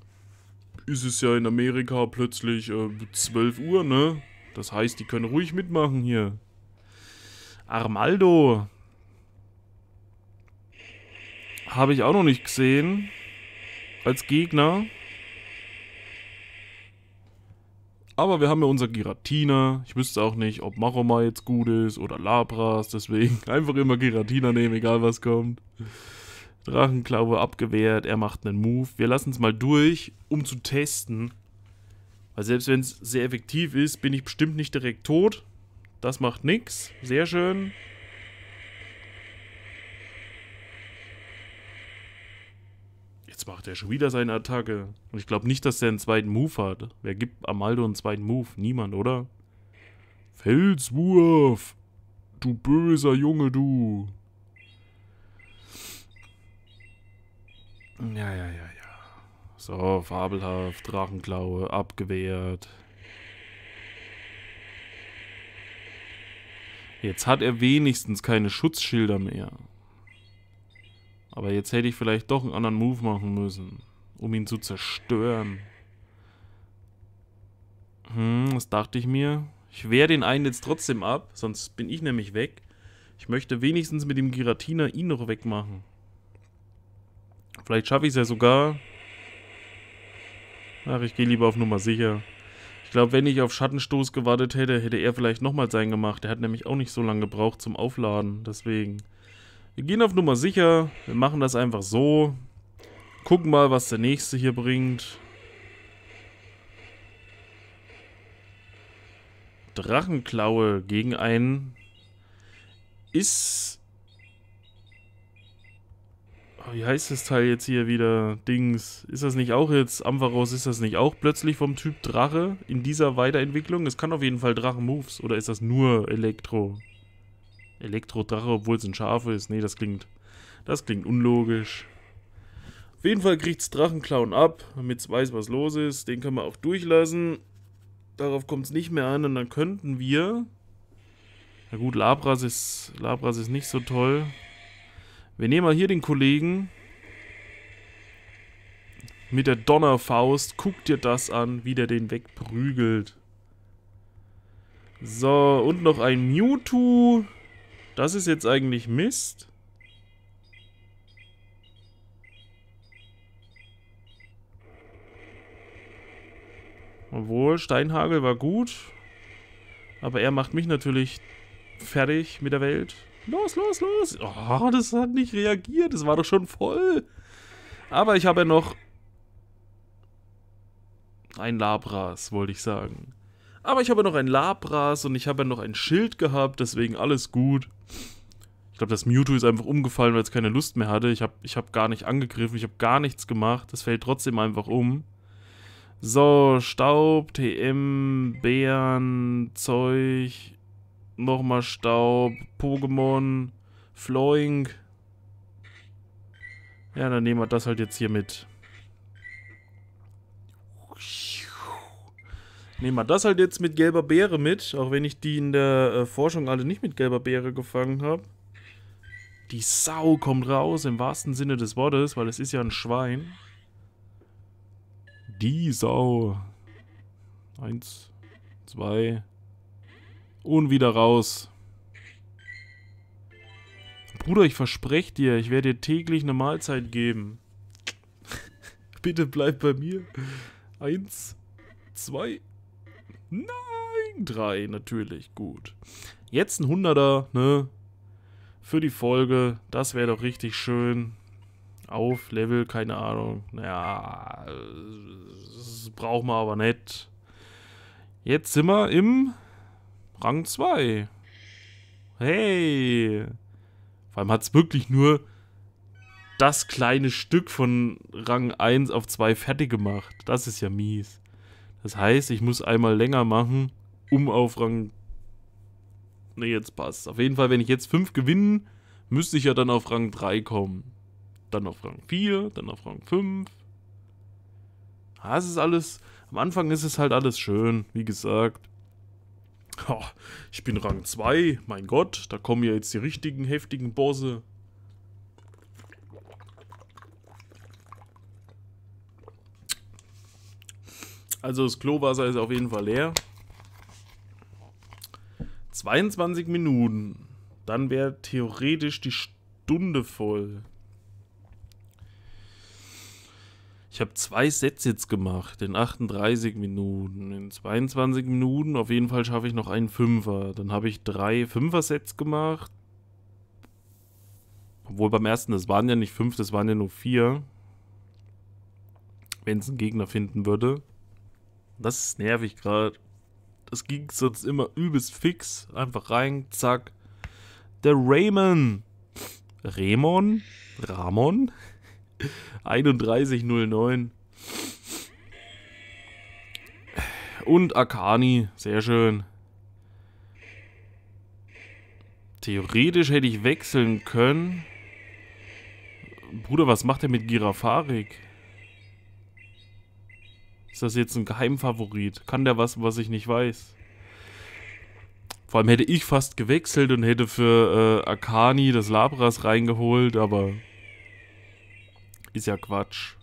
ist es ja in Amerika plötzlich äh, 12 Uhr, ne? Das heißt, die können ruhig mitmachen hier. Armaldo, habe ich auch noch nicht gesehen. Als Gegner. Aber wir haben ja unser Giratina. Ich wüsste auch nicht, ob Maroma jetzt gut ist oder Labras. Deswegen <laughs> einfach immer Giratina nehmen, egal was kommt. Drachenklaue abgewehrt. Er macht einen Move. Wir lassen es mal durch, um zu testen. Weil selbst wenn es sehr effektiv ist, bin ich bestimmt nicht direkt tot. Das macht nichts. Sehr schön. jetzt macht er schon wieder seine Attacke. Und ich glaube nicht, dass er einen zweiten Move hat. Wer gibt Amaldo einen zweiten Move? Niemand, oder? Felswurf! Du böser Junge, du! Ja, ja, ja, ja. So, fabelhaft, Drachenklaue, abgewehrt. Jetzt hat er wenigstens keine Schutzschilder mehr. Aber jetzt hätte ich vielleicht doch einen anderen Move machen müssen, um ihn zu zerstören. Hm, das dachte ich mir? Ich wehre den einen jetzt trotzdem ab, sonst bin ich nämlich weg. Ich möchte wenigstens mit dem Giratina ihn noch wegmachen. Vielleicht schaffe ich es ja sogar. Ach, ich gehe lieber auf Nummer sicher. Ich glaube, wenn ich auf Schattenstoß gewartet hätte, hätte er vielleicht nochmal seinen gemacht. Er hat nämlich auch nicht so lange gebraucht zum Aufladen, deswegen... Wir gehen auf Nummer sicher. Wir machen das einfach so. Gucken mal, was der nächste hier bringt. Drachenklaue gegen einen ist... Oh, wie heißt das Teil jetzt hier wieder? Dings. Ist das nicht auch jetzt? Ampharos ist das nicht auch plötzlich vom Typ Drache in dieser Weiterentwicklung? Es kann auf jeden Fall Drachen-Moves. Oder ist das nur Elektro? Elektrodrache, obwohl es ein Schafe ist. Nee, das klingt, das klingt unlogisch. Auf jeden Fall kriegt es Drachenclown ab, damit es weiß, was los ist. Den können wir auch durchlassen. Darauf kommt es nicht mehr an und dann könnten wir... Na gut, Labras ist, Labras ist nicht so toll. Wir nehmen mal hier den Kollegen. Mit der Donnerfaust. Guck dir das an, wie der den wegprügelt. So, und noch ein Mewtwo. Das ist jetzt eigentlich Mist. Obwohl, Steinhagel war gut. Aber er macht mich natürlich fertig mit der Welt. Los, los, los! Oh, das hat nicht reagiert. Das war doch schon voll. Aber ich habe ja noch ein Labras, wollte ich sagen. Aber ich habe noch ein Labras und ich habe noch ein Schild gehabt, deswegen alles gut. Ich glaube, das Mewtwo ist einfach umgefallen, weil es keine Lust mehr hatte. Ich habe ich hab gar nicht angegriffen, ich habe gar nichts gemacht. Das fällt trotzdem einfach um. So, Staub, TM, Bären, Zeug, nochmal Staub, Pokémon, Floink. Ja, dann nehmen wir das halt jetzt hier mit. Nehmen wir das halt jetzt mit gelber Beere mit, auch wenn ich die in der äh, Forschung alle nicht mit gelber Beere gefangen habe. Die Sau kommt raus, im wahrsten Sinne des Wortes, weil es ist ja ein Schwein. Die Sau. Eins, zwei. Und wieder raus. Bruder, ich verspreche dir, ich werde dir täglich eine Mahlzeit geben. <laughs> Bitte bleib bei mir. Eins, zwei. Nein, drei, natürlich, gut. Jetzt ein Hunderter, ne? Für die Folge, das wäre doch richtig schön. Auf Level, keine Ahnung. Naja, das brauchen wir aber nicht. Jetzt sind wir im Rang 2. Hey! Vor allem hat es wirklich nur das kleine Stück von Rang 1 auf 2 fertig gemacht. Das ist ja mies. Das heißt, ich muss einmal länger machen, um auf Rang... Ne, jetzt passt. Auf jeden Fall, wenn ich jetzt 5 gewinne, müsste ich ja dann auf Rang 3 kommen. Dann auf Rang 4, dann auf Rang 5. Ja, ah, es ist alles... Am Anfang ist es halt alles schön, wie gesagt. ich bin Rang 2, mein Gott, da kommen ja jetzt die richtigen heftigen Bosse. Also das Klowasser ist auf jeden Fall leer. 22 Minuten. Dann wäre theoretisch die Stunde voll. Ich habe zwei Sets jetzt gemacht in 38 Minuten. In 22 Minuten auf jeden Fall schaffe ich noch einen Fünfer. Dann habe ich drei Fünfer-Sets gemacht. Obwohl beim ersten, das waren ja nicht fünf, das waren ja nur vier. Wenn es einen Gegner finden würde. Das ist nervig gerade. Das ging sonst immer übelst fix. Einfach rein, zack. Der Raymond. Raymond? Ramon? 3109. <laughs> Und Akani, sehr schön. Theoretisch hätte ich wechseln können. Bruder, was macht er mit Girafarik? Ist das jetzt ein Geheimfavorit? Kann der was, was ich nicht weiß? Vor allem hätte ich fast gewechselt und hätte für äh, Akani das Labras reingeholt, aber ist ja Quatsch.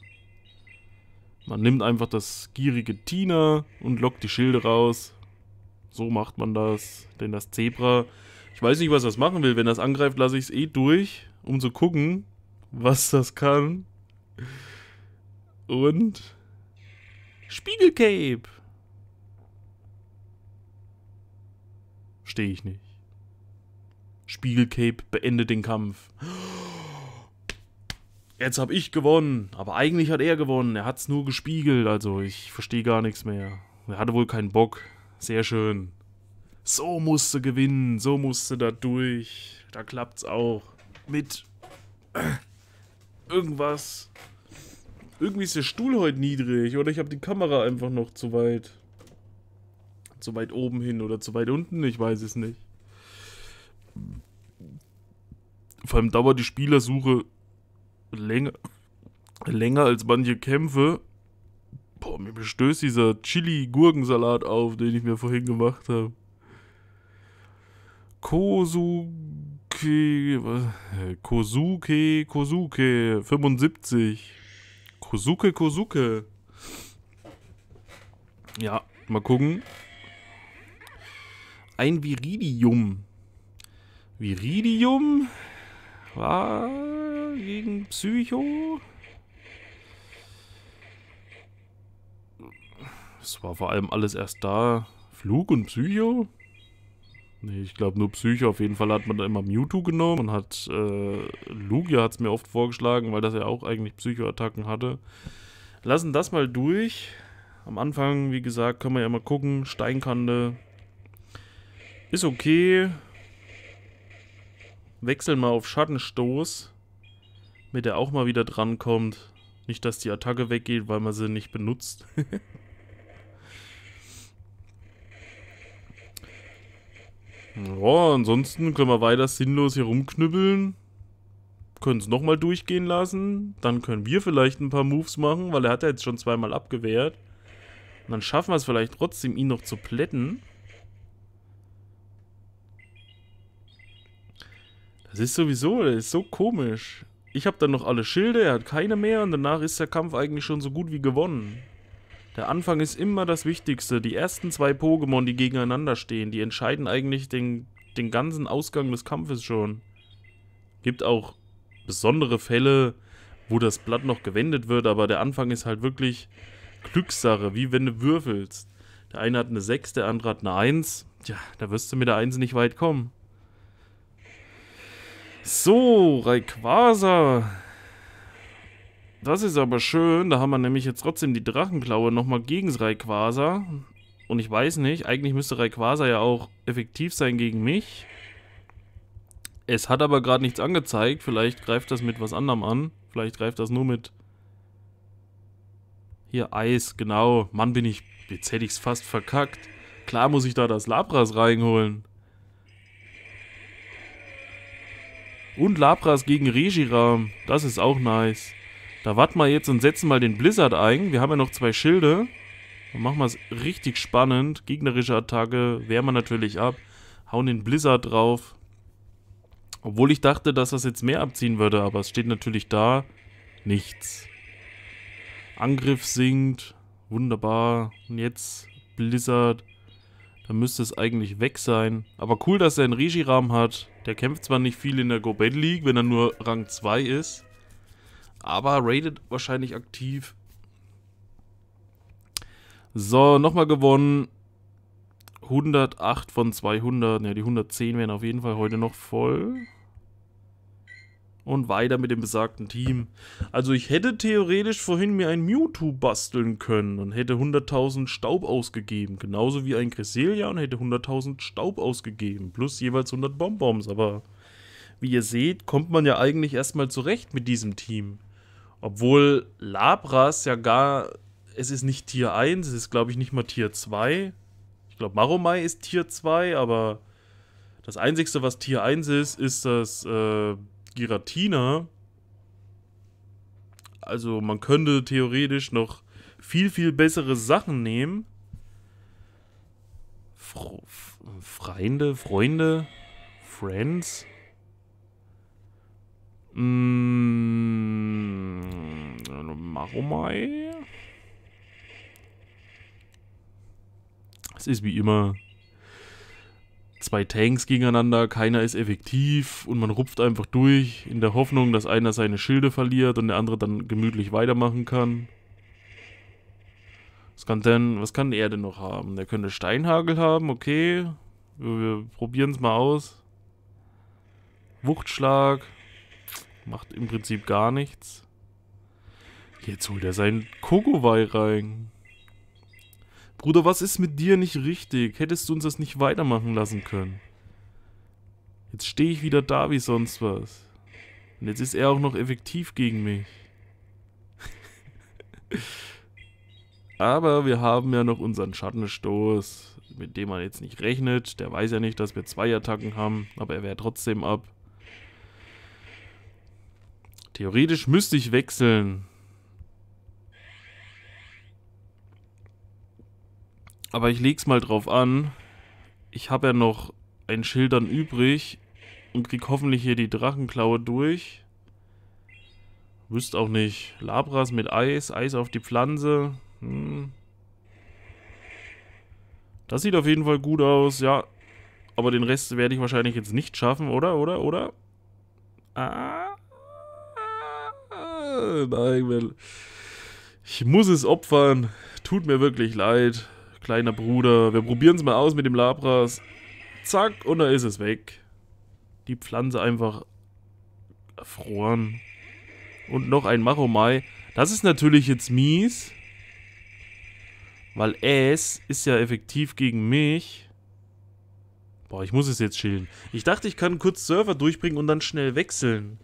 Man nimmt einfach das gierige Tina und lockt die Schilde raus. So macht man das. Denn das Zebra, ich weiß nicht, was das machen will. Wenn das angreift, lasse ich es eh durch, um zu gucken, was das kann. Und Spiegelcape. Stehe ich nicht. Spiegelcape beendet den Kampf. Jetzt habe ich gewonnen. Aber eigentlich hat er gewonnen. Er hat es nur gespiegelt. Also ich verstehe gar nichts mehr. Er hatte wohl keinen Bock. Sehr schön. So musste gewinnen. So musste da durch. Da klappt's auch. Mit irgendwas. Irgendwie ist der Stuhl heute niedrig oder ich habe die Kamera einfach noch zu weit. Zu weit oben hin oder zu weit unten, ich weiß es nicht. Vor allem dauert die Spielersuche länger, länger als manche Kämpfe. Boah, mir bestößt dieser Chili-Gurkensalat auf, den ich mir vorhin gemacht habe. Kosuke, was? Kosuke, Kosuke, 75. Kosuke, Kosuke. Ja, mal gucken. Ein Viridium. Viridium war gegen Psycho. Es war vor allem alles erst da. Flug und Psycho. Nee, ich glaube nur Psycho. Auf jeden Fall hat man da immer Mewtwo genommen und hat äh, Lugia hat es mir oft vorgeschlagen, weil das ja auch eigentlich Psycho-Attacken hatte. Lassen das mal durch. Am Anfang, wie gesagt, können wir ja mal gucken. Steinkante ist okay. Wechseln mal auf Schattenstoß, mit der auch mal wieder drankommt. Nicht, dass die Attacke weggeht, weil man sie nicht benutzt. <laughs> Ja, ansonsten können wir weiter sinnlos hier rumknüppeln. Können es nochmal durchgehen lassen. Dann können wir vielleicht ein paar Moves machen, weil er hat ja jetzt schon zweimal abgewehrt. Und dann schaffen wir es vielleicht trotzdem, ihn noch zu plätten. Das ist sowieso, das ist so komisch. Ich habe dann noch alle Schilde, er hat keine mehr und danach ist der Kampf eigentlich schon so gut wie gewonnen. Der Anfang ist immer das Wichtigste. Die ersten zwei Pokémon, die gegeneinander stehen, die entscheiden eigentlich den, den ganzen Ausgang des Kampfes schon. Gibt auch besondere Fälle, wo das Blatt noch gewendet wird, aber der Anfang ist halt wirklich Glückssache, wie wenn du würfelst. Der eine hat eine 6, der andere hat eine 1. Tja, da wirst du mit der 1 nicht weit kommen. So, Rayquaza das ist aber schön. Da haben wir nämlich jetzt trotzdem die Drachenklaue nochmal gegen Rayquaza. Und ich weiß nicht, eigentlich müsste Rayquaza ja auch effektiv sein gegen mich. Es hat aber gerade nichts angezeigt. Vielleicht greift das mit was anderem an. Vielleicht greift das nur mit... Hier, Eis, genau. Mann, bin ich... Jetzt hätte ich es fast verkackt. Klar muss ich da das Labras reinholen. Und Labras gegen Regiram. Das ist auch nice. Da warten wir jetzt und setzen mal den Blizzard ein. Wir haben ja noch zwei Schilde. Dann machen wir es richtig spannend. Gegnerische Attacke wehren wir natürlich ab. Hauen den Blizzard drauf. Obwohl ich dachte, dass das jetzt mehr abziehen würde, aber es steht natürlich da nichts. Angriff sinkt. Wunderbar. Und jetzt Blizzard. Da müsste es eigentlich weg sein. Aber cool, dass er einen Regiram hat. Der kämpft zwar nicht viel in der Go Battle League, wenn er nur Rang 2 ist. Aber rated wahrscheinlich aktiv. So, nochmal gewonnen. 108 von 200. Ja, die 110 werden auf jeden Fall heute noch voll. Und weiter mit dem besagten Team. Also ich hätte theoretisch vorhin mir ein Mewtwo basteln können und hätte 100.000 Staub ausgegeben. Genauso wie ein Cresselia und hätte 100.000 Staub ausgegeben. Plus jeweils 100 Bonbons. Aber wie ihr seht, kommt man ja eigentlich erstmal zurecht mit diesem Team. Obwohl Labras ja gar. Es ist nicht Tier 1, es ist, glaube ich, nicht mal Tier 2. Ich glaube, Maromai ist Tier 2, aber das Einzige, was Tier 1 ist, ist das äh, Giratina. Also man könnte theoretisch noch viel, viel bessere Sachen nehmen. Fro Freunde, Freunde, Friends. Mm, Maromai. Es ist wie immer zwei Tanks gegeneinander, keiner ist effektiv und man rupft einfach durch in der Hoffnung, dass einer seine Schilde verliert und der andere dann gemütlich weitermachen kann. Was kann denn, was kann er denn noch haben? Der könnte Steinhagel haben, okay. wir probieren es mal aus. Wuchtschlag. Macht im Prinzip gar nichts. Jetzt holt er seinen Kokowai rein. Bruder, was ist mit dir nicht richtig? Hättest du uns das nicht weitermachen lassen können? Jetzt stehe ich wieder da wie sonst was. Und jetzt ist er auch noch effektiv gegen mich. <laughs> Aber wir haben ja noch unseren Schattenstoß, mit dem man jetzt nicht rechnet. Der weiß ja nicht, dass wir zwei Attacken haben, aber er wehrt trotzdem ab. Theoretisch müsste ich wechseln. Aber ich leg's mal drauf an. Ich habe ja noch ein Schildern übrig und krieg hoffentlich hier die Drachenklaue durch. Wüsst auch nicht. Labras mit Eis, Eis auf die Pflanze. Hm. Das sieht auf jeden Fall gut aus, ja. Aber den Rest werde ich wahrscheinlich jetzt nicht schaffen, oder? Oder? Oder? Ah äh, nein, ich muss es opfern. Tut mir wirklich leid, kleiner Bruder. Wir probieren es mal aus mit dem Labras. Zack, und da ist es weg. Die Pflanze einfach erfroren. Und noch ein Machomai. Das ist natürlich jetzt mies. Weil es ist ja effektiv gegen mich. Boah, ich muss es jetzt chillen. Ich dachte, ich kann kurz Server durchbringen und dann schnell wechseln.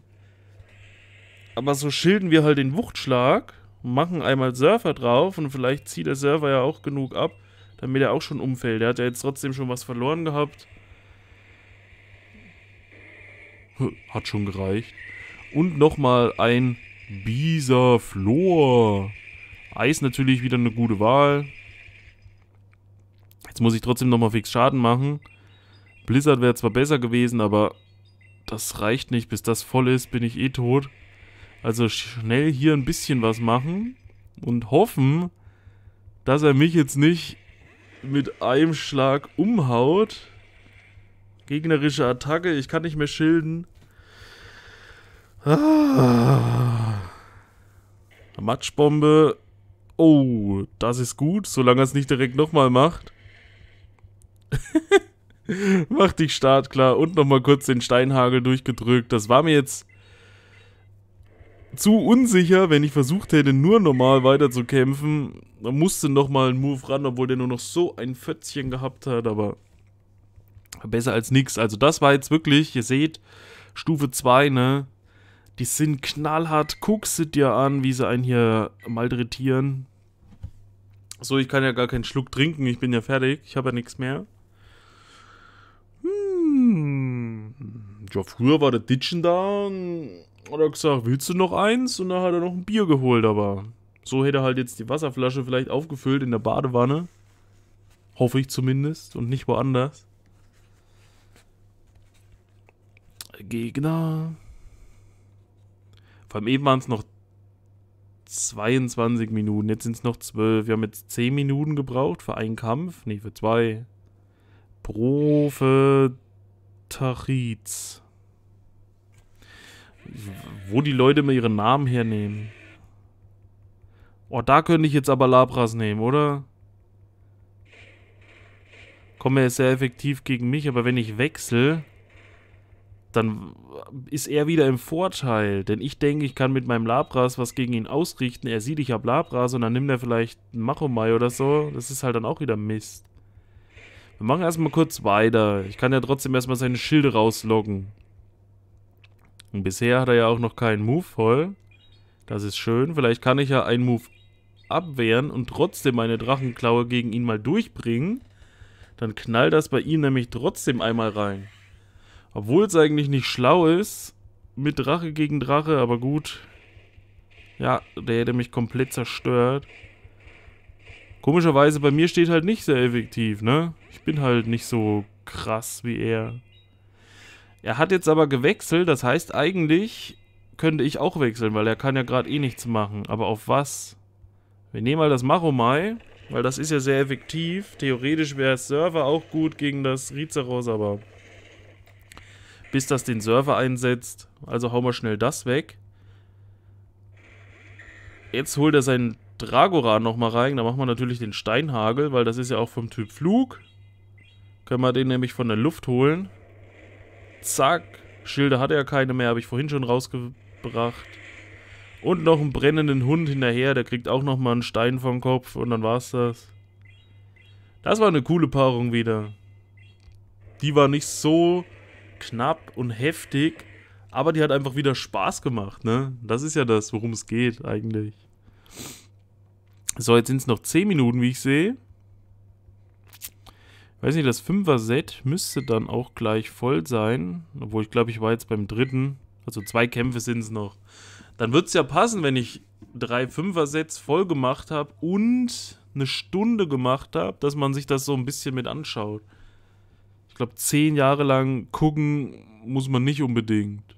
Aber so schilden wir halt den Wuchtschlag, machen einmal Surfer drauf und vielleicht zieht der Surfer ja auch genug ab, damit er auch schon umfällt. Der hat ja jetzt trotzdem schon was verloren gehabt. Hm, hat schon gereicht. Und nochmal ein Bisa Flor. Eis natürlich wieder eine gute Wahl. Jetzt muss ich trotzdem nochmal fix Schaden machen. Blizzard wäre zwar besser gewesen, aber das reicht nicht. Bis das voll ist, bin ich eh tot. Also schnell hier ein bisschen was machen und hoffen, dass er mich jetzt nicht mit einem Schlag umhaut. Gegnerische Attacke, ich kann nicht mehr schilden. Ah. Matschbombe. Oh, das ist gut, solange er es nicht direkt nochmal macht. <laughs> Mach dich startklar und nochmal kurz den Steinhagel durchgedrückt. Das war mir jetzt zu unsicher, wenn ich versucht hätte, nur normal weiterzukämpfen. Da musste nochmal ein Move ran, obwohl der nur noch so ein Fötzchen gehabt hat, aber besser als nichts. Also das war jetzt wirklich, ihr seht, Stufe 2, ne? Die sind knallhart. Guck sie dir an, wie sie einen hier malträtieren. So, ich kann ja gar keinen Schluck trinken. Ich bin ja fertig. Ich habe ja nichts mehr. Hm. Ja, früher war der Ditchen da hat er gesagt, willst du noch eins? Und dann hat er noch ein Bier geholt, aber so hätte er halt jetzt die Wasserflasche vielleicht aufgefüllt in der Badewanne. Hoffe ich zumindest und nicht woanders. Gegner. Vor allem eben waren es noch 22 Minuten, jetzt sind es noch 12. Wir haben jetzt 10 Minuten gebraucht für einen Kampf. Nee, für zwei. Profetariz wo die Leute immer ihren Namen hernehmen. Oh, da könnte ich jetzt aber Labras nehmen, oder? Komm, er ist sehr effektiv gegen mich, aber wenn ich wechsle, dann ist er wieder im Vorteil. Denn ich denke, ich kann mit meinem Labras was gegen ihn ausrichten. Er sieht, ich habe Labras und dann nimmt er vielleicht einen Machomai oder so. Das ist halt dann auch wieder Mist. Wir machen erstmal kurz weiter. Ich kann ja trotzdem erstmal seine Schilde rausloggen. Und bisher hat er ja auch noch keinen Move voll. Das ist schön. Vielleicht kann ich ja einen Move abwehren und trotzdem meine Drachenklaue gegen ihn mal durchbringen. Dann knallt das bei ihm nämlich trotzdem einmal rein. Obwohl es eigentlich nicht schlau ist, mit Drache gegen Drache, aber gut. Ja, der hätte mich komplett zerstört. Komischerweise, bei mir steht halt nicht sehr effektiv, ne? Ich bin halt nicht so krass wie er. Er hat jetzt aber gewechselt, das heißt eigentlich könnte ich auch wechseln, weil er kann ja gerade eh nichts machen. Aber auf was? Wir nehmen mal das Maromai, weil das ist ja sehr effektiv. Theoretisch wäre Server auch gut gegen das Rizeros, aber bis das den Server einsetzt, also hauen wir schnell das weg. Jetzt holt er seinen Dragoran nochmal rein, da machen wir natürlich den Steinhagel, weil das ist ja auch vom Typ Flug. Können wir den nämlich von der Luft holen. Zack. Schilder hat er keine mehr, habe ich vorhin schon rausgebracht. Und noch einen brennenden Hund hinterher, der kriegt auch nochmal einen Stein vom Kopf und dann war's das. Das war eine coole Paarung wieder. Die war nicht so knapp und heftig, aber die hat einfach wieder Spaß gemacht, ne? Das ist ja das, worum es geht eigentlich. So, jetzt sind es noch 10 Minuten, wie ich sehe. Weiß nicht, das 5er Set müsste dann auch gleich voll sein. Obwohl ich glaube, ich war jetzt beim dritten. Also zwei Kämpfe sind es noch. Dann wird es ja passen, wenn ich drei 5er Sets voll gemacht habe und eine Stunde gemacht habe, dass man sich das so ein bisschen mit anschaut. Ich glaube, zehn Jahre lang gucken muss man nicht unbedingt.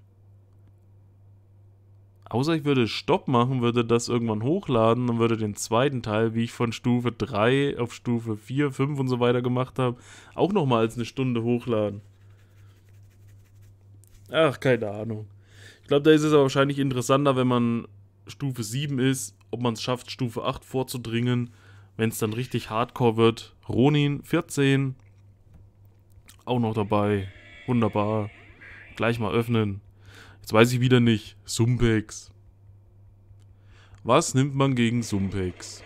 Außer ich würde Stopp machen, würde das irgendwann hochladen und würde den zweiten Teil, wie ich von Stufe 3 auf Stufe 4, 5 und so weiter gemacht habe, auch nochmal als eine Stunde hochladen. Ach, keine Ahnung. Ich glaube, da ist es aber wahrscheinlich interessanter, wenn man Stufe 7 ist, ob man es schafft, Stufe 8 vorzudringen, wenn es dann richtig hardcore wird. Ronin 14 auch noch dabei. Wunderbar. Gleich mal öffnen. Jetzt weiß ich wieder nicht. Sumpex. Was nimmt man gegen Sumpex?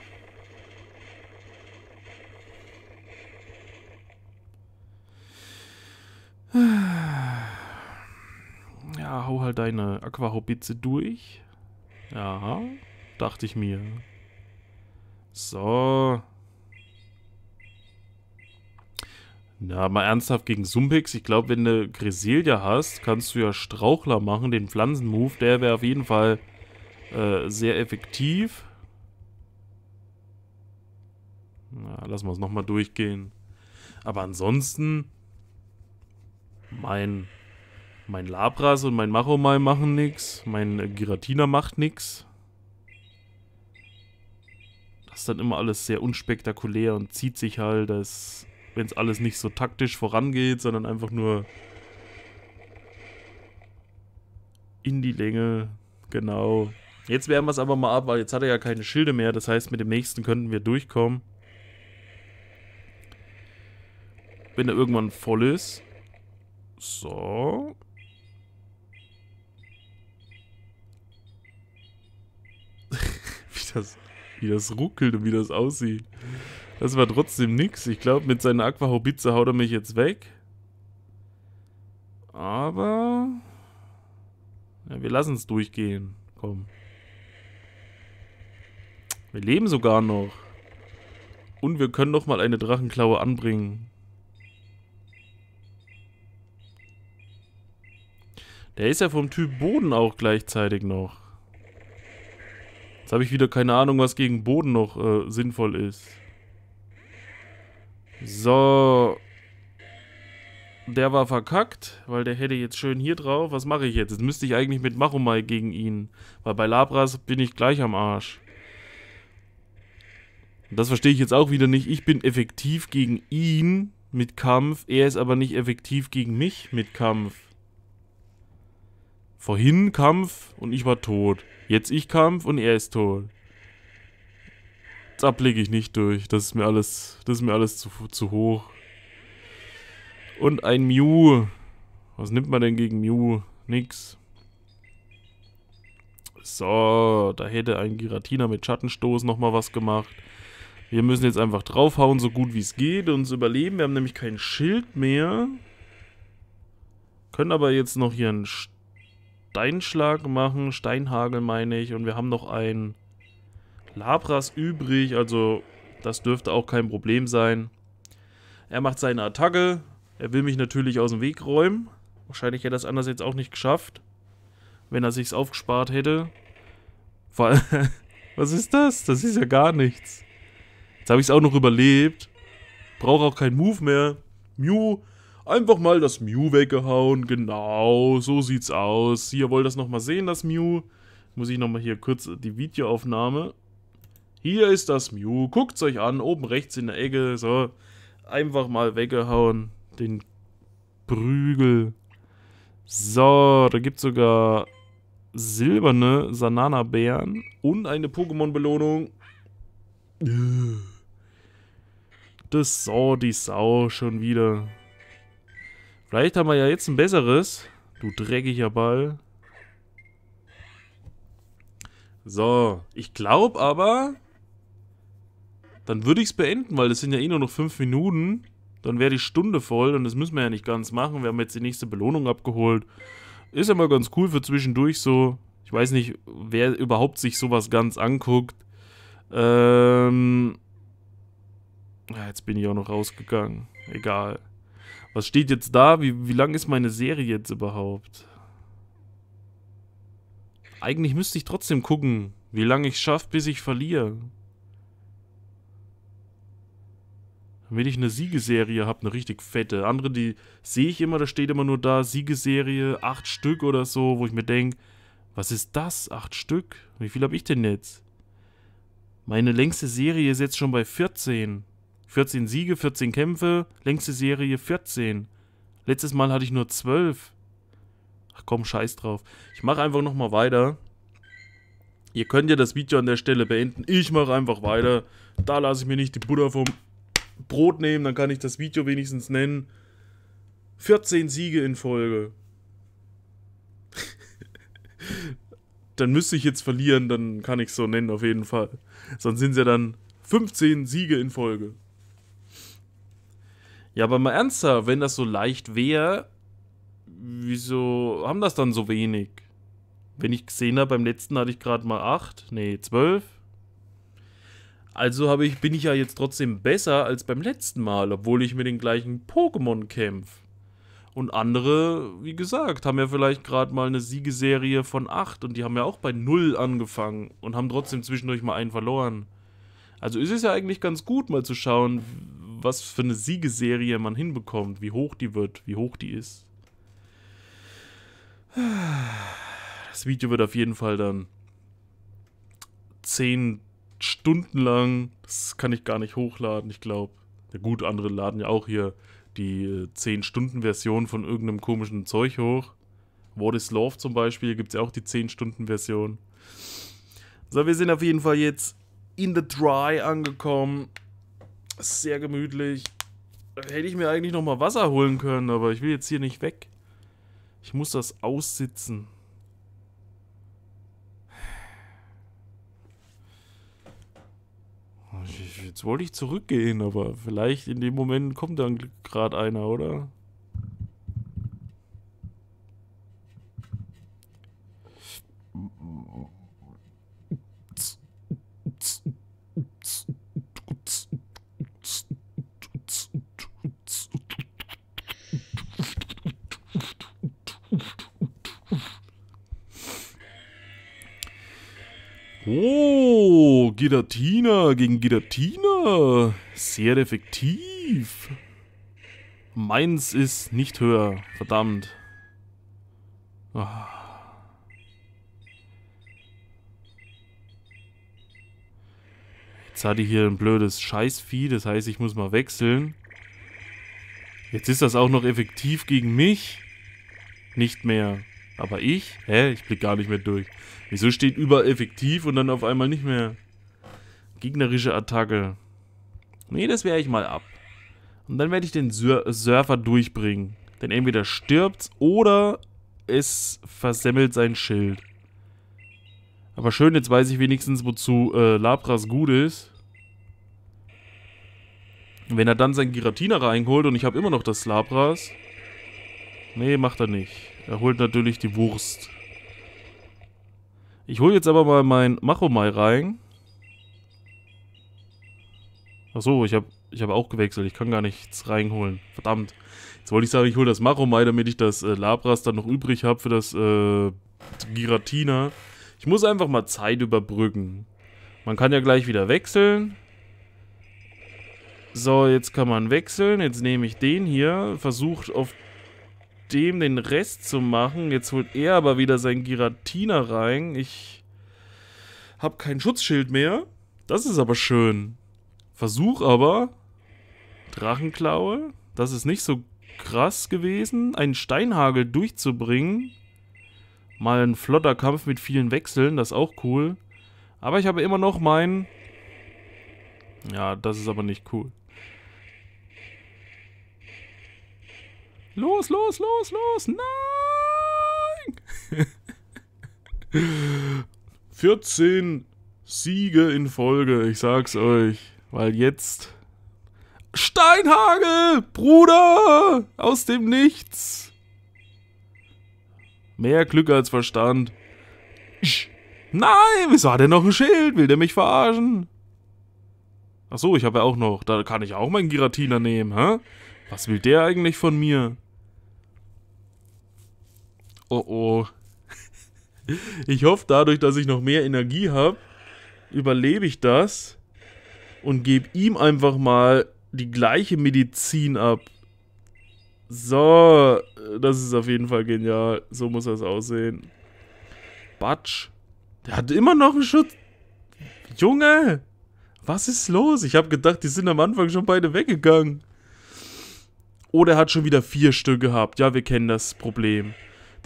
<sighs> Ja, hau halt deine Aquahobitze durch. Ja, dachte ich mir. So. Na, mal ernsthaft gegen Sumpix. Ich glaube, wenn du Griselia hast, kannst du ja Strauchler machen, den Pflanzenmove. Der wäre auf jeden Fall äh, sehr effektiv. Na, lassen wir es nochmal durchgehen. Aber ansonsten, mein, mein Labras und mein Machomai machen nichts. Mein äh, Giratina macht nichts. Das ist dann immer alles sehr unspektakulär und zieht sich halt. Das wenn es alles nicht so taktisch vorangeht, sondern einfach nur in die Länge. Genau. Jetzt wärmen wir es aber mal ab, weil jetzt hat er ja keine Schilde mehr. Das heißt, mit dem nächsten könnten wir durchkommen. Wenn er irgendwann voll ist. So. <laughs> wie, das, wie das ruckelt und wie das aussieht. Das war trotzdem nix. Ich glaube, mit seiner Aquahobitze haut er mich jetzt weg. Aber... Ja, wir lassen es durchgehen. Komm. Wir leben sogar noch. Und wir können nochmal eine Drachenklaue anbringen. Der ist ja vom Typ Boden auch gleichzeitig noch. Jetzt habe ich wieder keine Ahnung, was gegen Boden noch äh, sinnvoll ist. So. Der war verkackt, weil der hätte jetzt schön hier drauf. Was mache ich jetzt? Jetzt müsste ich eigentlich mit Machomai gegen ihn. Weil bei Labras bin ich gleich am Arsch. Das verstehe ich jetzt auch wieder nicht. Ich bin effektiv gegen ihn mit Kampf. Er ist aber nicht effektiv gegen mich mit Kampf. Vorhin Kampf und ich war tot. Jetzt ich Kampf und er ist tot. Up blicke ich nicht durch. Das ist mir alles, das ist mir alles zu, zu hoch. Und ein Mew. Was nimmt man denn gegen Mew? Nix. So, da hätte ein Giratina mit Schattenstoß nochmal was gemacht. Wir müssen jetzt einfach draufhauen, so gut wie es geht, und uns überleben. Wir haben nämlich kein Schild mehr. Können aber jetzt noch hier einen Steinschlag machen, Steinhagel meine ich, und wir haben noch einen Labras übrig, also das dürfte auch kein Problem sein. Er macht seine Attacke. Er will mich natürlich aus dem Weg räumen. Wahrscheinlich hätte er das anders jetzt auch nicht geschafft, wenn er sich's aufgespart hätte. Vor <laughs> was ist das? Das ist ja gar nichts. Jetzt habe ich es auch noch überlebt. Brauche auch keinen Move mehr. Mew, einfach mal das Mew weggehauen. Genau, so sieht's aus. Hier wollt ihr das nochmal sehen, das Mew. Muss ich nochmal hier kurz die Videoaufnahme hier ist das Mew. Guckt's euch an. Oben rechts in der Ecke. So. Einfach mal weggehauen. Den Prügel. So, da gibt es sogar silberne sanana und eine Pokémon-Belohnung. Das Sau, die Sau, schon wieder. Vielleicht haben wir ja jetzt ein besseres. Du dreckiger Ball. So, ich glaube aber, dann würde ich es beenden, weil das sind ja eh nur noch fünf Minuten. Dann wäre die Stunde voll und das müssen wir ja nicht ganz machen. Wir haben jetzt die nächste Belohnung abgeholt. Ist ja mal ganz cool für zwischendurch so. Ich weiß nicht, wer überhaupt sich sowas ganz anguckt. Ähm. Ja, jetzt bin ich auch noch rausgegangen. Egal. Was steht jetzt da? Wie, wie lang ist meine Serie jetzt überhaupt? Eigentlich müsste ich trotzdem gucken, wie lange ich es schaffe, bis ich verliere. Wenn ich eine Siegeserie habe, eine richtig fette. Andere, die sehe ich immer, da steht immer nur da, Siegeserie, acht Stück oder so, wo ich mir denke, was ist das? Acht Stück? Wie viel habe ich denn jetzt? Meine längste Serie ist jetzt schon bei 14. 14 Siege, 14 Kämpfe, längste Serie 14. Letztes Mal hatte ich nur 12. Ach komm, scheiß drauf. Ich mache einfach nochmal weiter. Ihr könnt ja das Video an der Stelle beenden. Ich mache einfach weiter. Da lasse ich mir nicht die Butter vom Brot nehmen, dann kann ich das Video wenigstens nennen. 14 Siege in Folge. <laughs> dann müsste ich jetzt verlieren, dann kann ich es so nennen auf jeden Fall. Sonst sind es ja dann 15 Siege in Folge. Ja, aber mal ernster, wenn das so leicht wäre, wieso haben das dann so wenig? Wenn ich gesehen habe, beim letzten hatte ich gerade mal 8, nee, 12. Also ich, bin ich ja jetzt trotzdem besser als beim letzten Mal, obwohl ich mit den gleichen Pokémon kämpfe. Und andere, wie gesagt, haben ja vielleicht gerade mal eine Siegeserie von 8 und die haben ja auch bei 0 angefangen und haben trotzdem zwischendurch mal einen verloren. Also ist es ja eigentlich ganz gut, mal zu schauen, was für eine Siegeserie man hinbekommt, wie hoch die wird, wie hoch die ist. Das Video wird auf jeden Fall dann 10 stundenlang. Das kann ich gar nicht hochladen, ich glaube. Ja gut, andere laden ja auch hier die 10-Stunden-Version äh, von irgendeinem komischen Zeug hoch. What is Love zum Beispiel, gibt es ja auch die 10-Stunden-Version. So, wir sind auf jeden Fall jetzt in the Dry angekommen. Sehr gemütlich. Hätte ich mir eigentlich nochmal Wasser holen können, aber ich will jetzt hier nicht weg. Ich muss das aussitzen. jetzt wollte ich zurückgehen, aber vielleicht in dem Moment kommt dann gerade einer, oder? Oh, Giratina gegen Giratina. Sehr effektiv. Meins ist nicht höher. Verdammt. Ah. Jetzt hatte ich hier ein blödes Scheißvieh. Das heißt, ich muss mal wechseln. Jetzt ist das auch noch effektiv gegen mich. Nicht mehr. Aber ich? Hä? Ich blick gar nicht mehr durch. Wieso steht über effektiv und dann auf einmal nicht mehr? Gegnerische Attacke. Nee, das wehre ich mal ab. Und dann werde ich den Sur Surfer durchbringen. Denn entweder stirbt's oder es versemmelt sein Schild. Aber schön, jetzt weiß ich wenigstens, wozu äh, Lapras gut ist. Wenn er dann sein Giratina reinholt und ich habe immer noch das Labras. Nee, macht er nicht. Er holt natürlich die Wurst. Ich hole jetzt aber mal mein Machomai rein. Achso, ich habe ich hab auch gewechselt. Ich kann gar nichts reinholen. Verdammt. Jetzt wollte ich sagen, ich hole das Machomai, damit ich das äh, Labras dann noch übrig habe für das äh, Giratina. Ich muss einfach mal Zeit überbrücken. Man kann ja gleich wieder wechseln. So, jetzt kann man wechseln. Jetzt nehme ich den hier. Versucht auf dem den Rest zu machen. Jetzt holt er aber wieder seinen Giratina rein. Ich habe kein Schutzschild mehr. Das ist aber schön. Versuch aber. Drachenklaue. Das ist nicht so krass gewesen. Einen Steinhagel durchzubringen. Mal ein flotter Kampf mit vielen Wechseln. Das ist auch cool. Aber ich habe immer noch meinen... Ja, das ist aber nicht cool. Los, los, los, los! Nein! 14 <laughs> Siege in Folge, ich sag's euch. Weil jetzt. Steinhagel! Bruder! Aus dem Nichts! Mehr Glück als Verstand. Nein, wieso hat er noch ein Schild? Will der mich verarschen? Ach so, ich habe ja auch noch. Da kann ich auch meinen Giratiner nehmen, hä? Was will der eigentlich von mir? Oh oh. Ich hoffe, dadurch, dass ich noch mehr Energie habe, überlebe ich das und gebe ihm einfach mal die gleiche Medizin ab. So, das ist auf jeden Fall genial. So muss das aussehen. Batsch. Der hat immer noch einen Schutz. Junge, was ist los? Ich habe gedacht, die sind am Anfang schon beide weggegangen. Oder er hat schon wieder vier Stück gehabt. Ja, wir kennen das Problem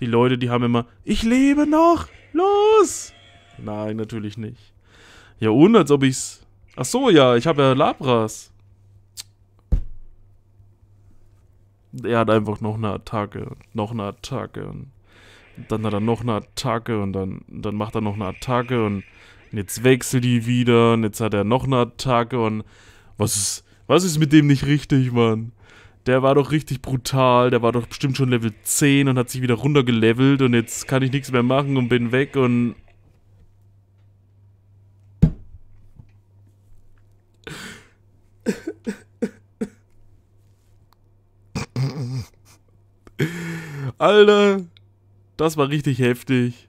die Leute, die haben immer, ich lebe noch, los! Nein, natürlich nicht. Ja und, als ob ich's... Ach so, ja, ich habe ja Labras. Er hat einfach noch eine Attacke, noch eine Attacke und dann hat er noch eine Attacke und dann, dann macht er noch eine Attacke und jetzt wechselt die wieder und jetzt hat er noch eine Attacke und was ist, was ist mit dem nicht richtig, Mann? Der war doch richtig brutal, der war doch bestimmt schon Level 10 und hat sich wieder runtergelevelt und jetzt kann ich nichts mehr machen und bin weg und... Alter, das war richtig heftig.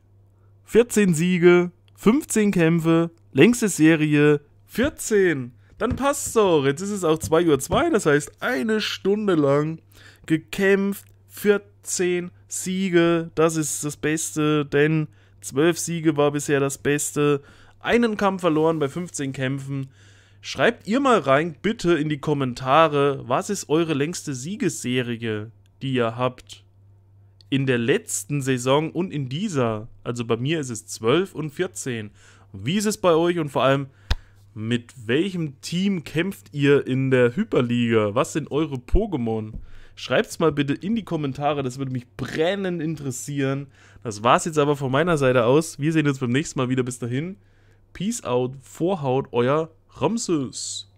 14 Siege, 15 Kämpfe, längste Serie, 14. Dann passt so. Jetzt ist es auch 2 Uhr, 2, das heißt eine Stunde lang gekämpft, 14 Siege, das ist das Beste, denn 12 Siege war bisher das Beste. Einen Kampf verloren bei 15 Kämpfen. Schreibt ihr mal rein, bitte in die Kommentare, was ist eure längste Siegesserie, die ihr habt? In der letzten Saison und in dieser. Also bei mir ist es 12 und 14. Wie ist es bei euch und vor allem, mit welchem Team kämpft ihr in der Hyperliga? Was sind eure Pokémon? Schreibt's mal bitte in die Kommentare, das würde mich brennend interessieren. Das war's jetzt aber von meiner Seite aus. Wir sehen uns beim nächsten Mal wieder. Bis dahin. Peace out, Vorhaut, euer Ramses.